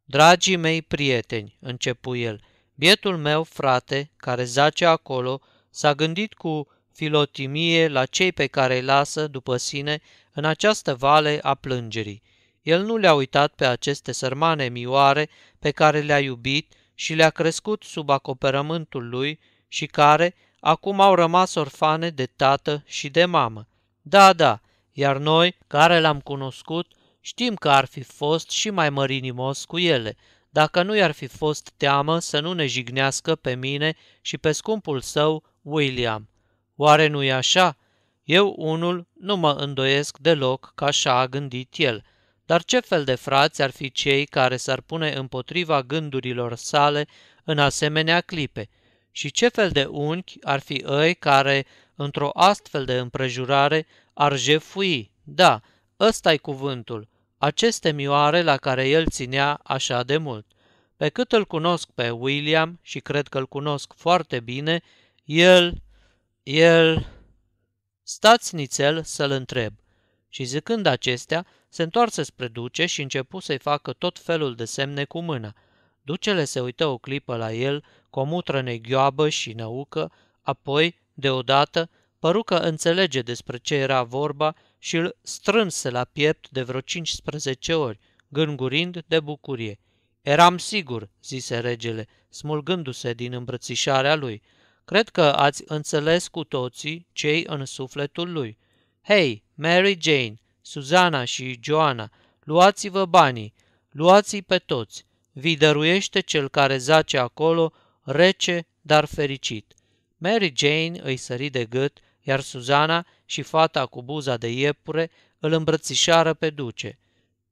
Dragii mei prieteni, începu el, bietul meu frate, care zace acolo, s-a gândit cu filotimie la cei pe care îi lasă după sine în această vale a plângerii. El nu le-a uitat pe aceste sărmane mioare pe care le-a iubit și le-a crescut sub acoperământul lui și care acum au rămas orfane de tată și de mamă. Da, da, iar noi, care l-am cunoscut, știm că ar fi fost și mai mărinimos cu ele, dacă nu i-ar fi fost teamă să nu ne jignească pe mine și pe scumpul său William. Oare nu-i așa? Eu unul nu mă îndoiesc deloc că așa a gândit el, dar ce fel de frați ar fi cei care s-ar pune împotriva gândurilor sale în asemenea clipe? Și ce fel de unchi ar fi ei care, într-o astfel de împrejurare, ar jefui? Da, ăsta i cuvântul, aceste mioare la care el ținea așa de mult. Pe cât îl cunosc pe William și cred că îl cunosc foarte bine, el, el... Stați nițel să-l întreb. Și zicând acestea, se întoarse spre duce și începu să-i facă tot felul de semne cu mâna. Ducele se uită o clipă la el, cu o mutră neghioabă și năucă, apoi, deodată, păru că înțelege despre ce era vorba și îl strânse la piept de vreo 15 ori, gângurind de bucurie. Eram sigur, zise regele, smulgându-se din îmbrățișarea lui – Cred că ați înțeles cu toții cei în sufletul lui. Hei, Mary Jane, Susana și Joana, luați-vă banii, luați-i pe toți, vi dăruiește cel care zace acolo, rece, dar fericit. Mary Jane îi sări de gât, iar Susana și fata cu buza de iepure îl îmbrățișară pe duce.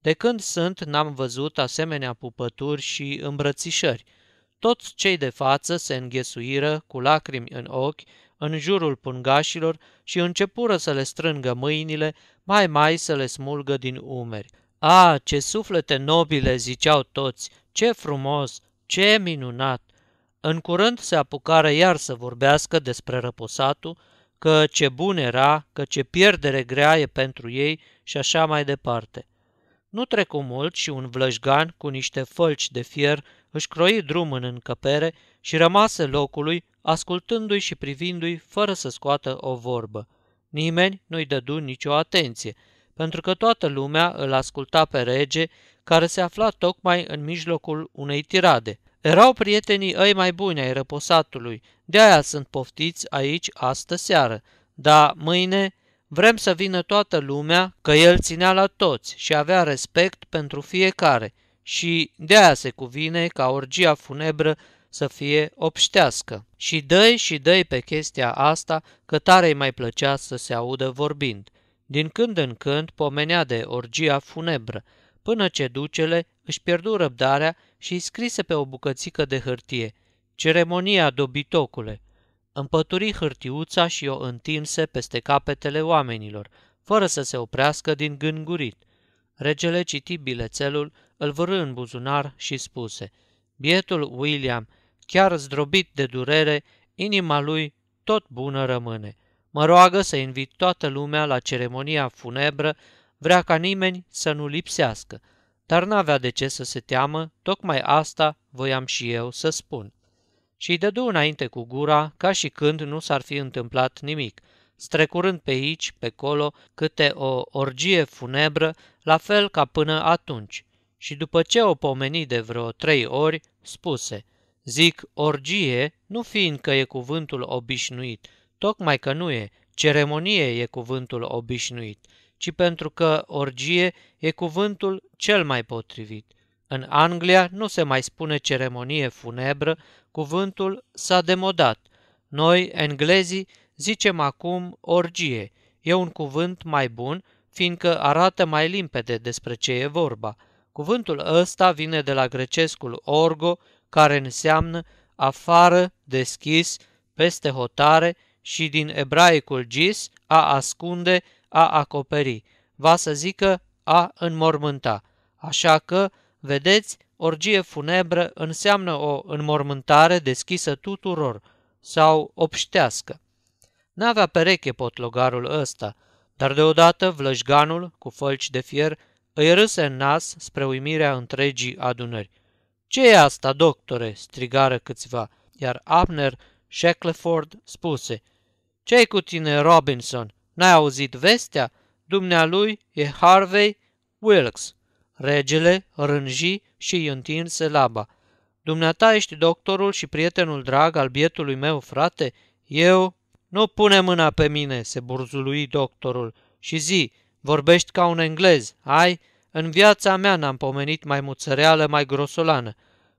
De când sunt, n-am văzut asemenea pupături și îmbrățișări – toți cei de față se înghesuiră cu lacrimi în ochi în jurul pungașilor și începură să le strângă mâinile, mai mai să le smulgă din umeri. A, ce suflete nobile, ziceau toți, ce frumos, ce minunat! În curând se apucară iar să vorbească despre răposatul, că ce bun era, că ce pierdere grea e pentru ei și așa mai departe. Nu trecu mult și un vlășgan cu niște fălci de fier își croi drum în încăpere și rămase locului, ascultându-i și privindu-i fără să scoată o vorbă. Nimeni nu-i dădu nicio atenție, pentru că toată lumea îl asculta pe rege, care se afla tocmai în mijlocul unei tirade. Erau prietenii ei mai buni ai răposatului, de-aia sunt poftiți aici astă seară, dar mâine vrem să vină toată lumea, că el ținea la toți și avea respect pentru fiecare – și de aia se cuvine ca orgia funebră să fie obștească. Și dă și dă pe chestia asta că tare îi mai plăcea să se audă vorbind. Din când în când pomenea de orgia funebră, până ce ducele își pierdu răbdarea și îi scrise pe o bucățică de hârtie, ceremonia dobitocule. Împături hârtiuța și o întinse peste capetele oamenilor, fără să se oprească din gângurit. Regele citi bilețelul îl vârâ în buzunar și spuse, Bietul William, chiar zdrobit de durere, inima lui tot bună rămâne. Mă roagă să invit toată lumea la ceremonia funebră, vrea ca nimeni să nu lipsească, dar n-avea de ce să se teamă, tocmai asta voiam și eu să spun. Și-i dădu înainte cu gura, ca și când nu s-ar fi întâmplat nimic, strecurând pe aici, pe colo, câte o orgie funebră, la fel ca până atunci – și după ce o pomeni de vreo trei ori, spuse, zic orgie, nu fiindcă e cuvântul obișnuit, tocmai că nu e, ceremonie e cuvântul obișnuit, ci pentru că orgie e cuvântul cel mai potrivit. În Anglia nu se mai spune ceremonie funebră, cuvântul s-a demodat. Noi, englezii, zicem acum orgie. E un cuvânt mai bun, fiindcă arată mai limpede despre ce e vorba – Cuvântul ăsta vine de la grecescul orgo, care înseamnă afară, deschis, peste hotare și din ebraicul gis, a ascunde, a acoperi, va să zică a înmormânta. Așa că, vedeți, orgie funebră înseamnă o înmormântare deschisă tuturor sau obștească. N-avea pereche potlogarul ăsta, dar deodată vlășganul, cu fălci de fier, îi râse în nas spre uimirea întregii adunări. Ce e asta, doctore?" strigară câțiva, iar Abner Shackleford spuse. Ce-i cu tine, Robinson? N-ai auzit vestea? Dumnealui e Harvey Wilkes." Regele rânji și îi întinse laba. Dumneata ești doctorul și prietenul drag al bietului meu, frate? Eu... Nu pune mâna pe mine, se burzului doctorul, și zi, Vorbești ca un englez. Ai, în viața mea n-am pomenit mai muțăreală, mai grosolană.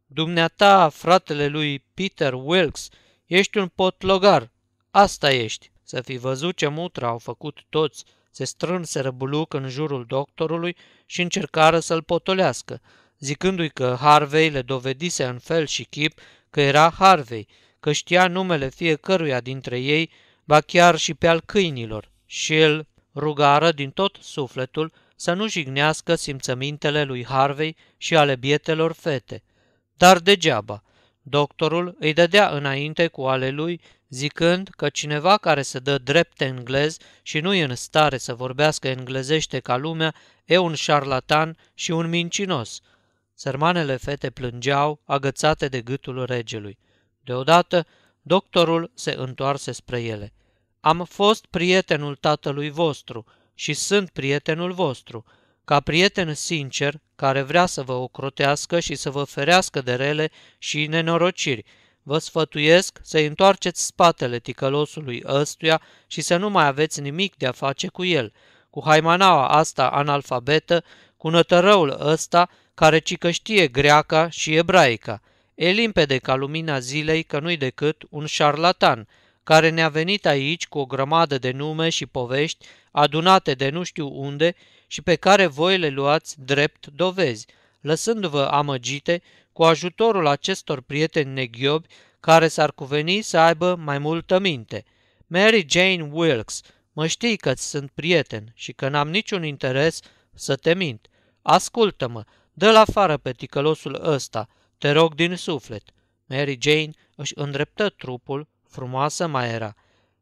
Dumneata, fratele lui Peter Wilkes, ești un potlogar. Asta ești. Să fi văzut ce mutră au făcut toți, se strânseră răbuluc în jurul doctorului și încercară să-l potolească, zicându-i că Harvey le dovedise în fel și chip că era Harvey, că știa numele fiecăruia dintre ei, ba chiar și pe al câinilor, el rugară din tot sufletul să nu jignească simțămintele lui Harvey și ale bietelor fete. Dar degeaba, doctorul îi dădea înainte cu ale lui, zicând că cineva care se dă drept englez și nu e în stare să vorbească englezește ca lumea, e un șarlatan și un mincinos. Sărmanele fete plângeau, agățate de gâtul regelui. Deodată, doctorul se întoarse spre ele – am fost prietenul tatălui vostru și sunt prietenul vostru. Ca prieten sincer, care vrea să vă ocrotească și să vă ferească de rele și nenorociri, vă sfătuiesc să-i întoarceți spatele ticălosului ăstuia și să nu mai aveți nimic de a face cu el, cu haimanaua asta analfabetă, cu nătărăul ăsta care cică știe greaca și ebraica. E limpede ca lumina zilei că nu-i decât un șarlatan – care ne-a venit aici cu o grămadă de nume și povești adunate de nu știu unde și pe care voi le luați drept dovezi, lăsându-vă amăgite cu ajutorul acestor prieteni neghiobi care s-ar cuveni să aibă mai multă minte. Mary Jane Wilkes, mă știi că sunt prieten și că n-am niciun interes să te mint. Ascultă-mă, dă la afară pe ticălosul ăsta, te rog din suflet. Mary Jane își îndreptă trupul Frumoasă mai era.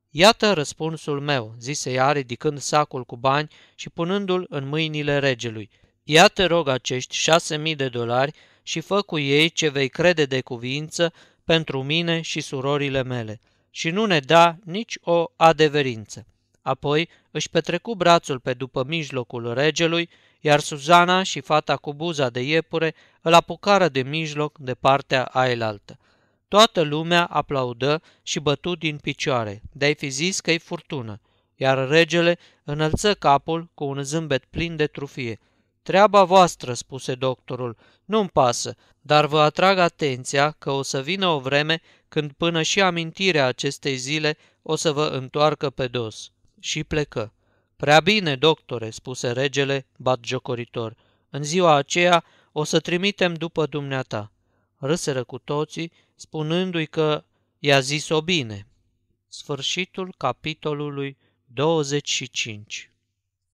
Iată răspunsul meu, zise ea ridicând sacul cu bani și punându-l în mâinile regelui. Iată rog acești șase mii de dolari și fă cu ei ce vei crede de cuvință pentru mine și surorile mele. Și nu ne da nici o adeverință. Apoi își petrecu brațul pe după mijlocul regelui, iar Suzana și fata cu buza de iepure îl apucară de mijloc de partea ailaltă. Toată lumea aplaudă și bătu din picioare, de-ai fi zis că-i furtună, iar regele înălță capul cu un zâmbet plin de trufie. Treaba voastră, spuse doctorul, nu-mi pasă, dar vă atrag atenția că o să vină o vreme când până și amintirea acestei zile o să vă întoarcă pe dos. Și plecă. Prea bine, doctore, spuse regele, Bat jocoritor. În ziua aceea o să trimitem după dumneata. Râseră cu toții spunându-i că i-a zis-o bine. Sfârșitul capitolului 25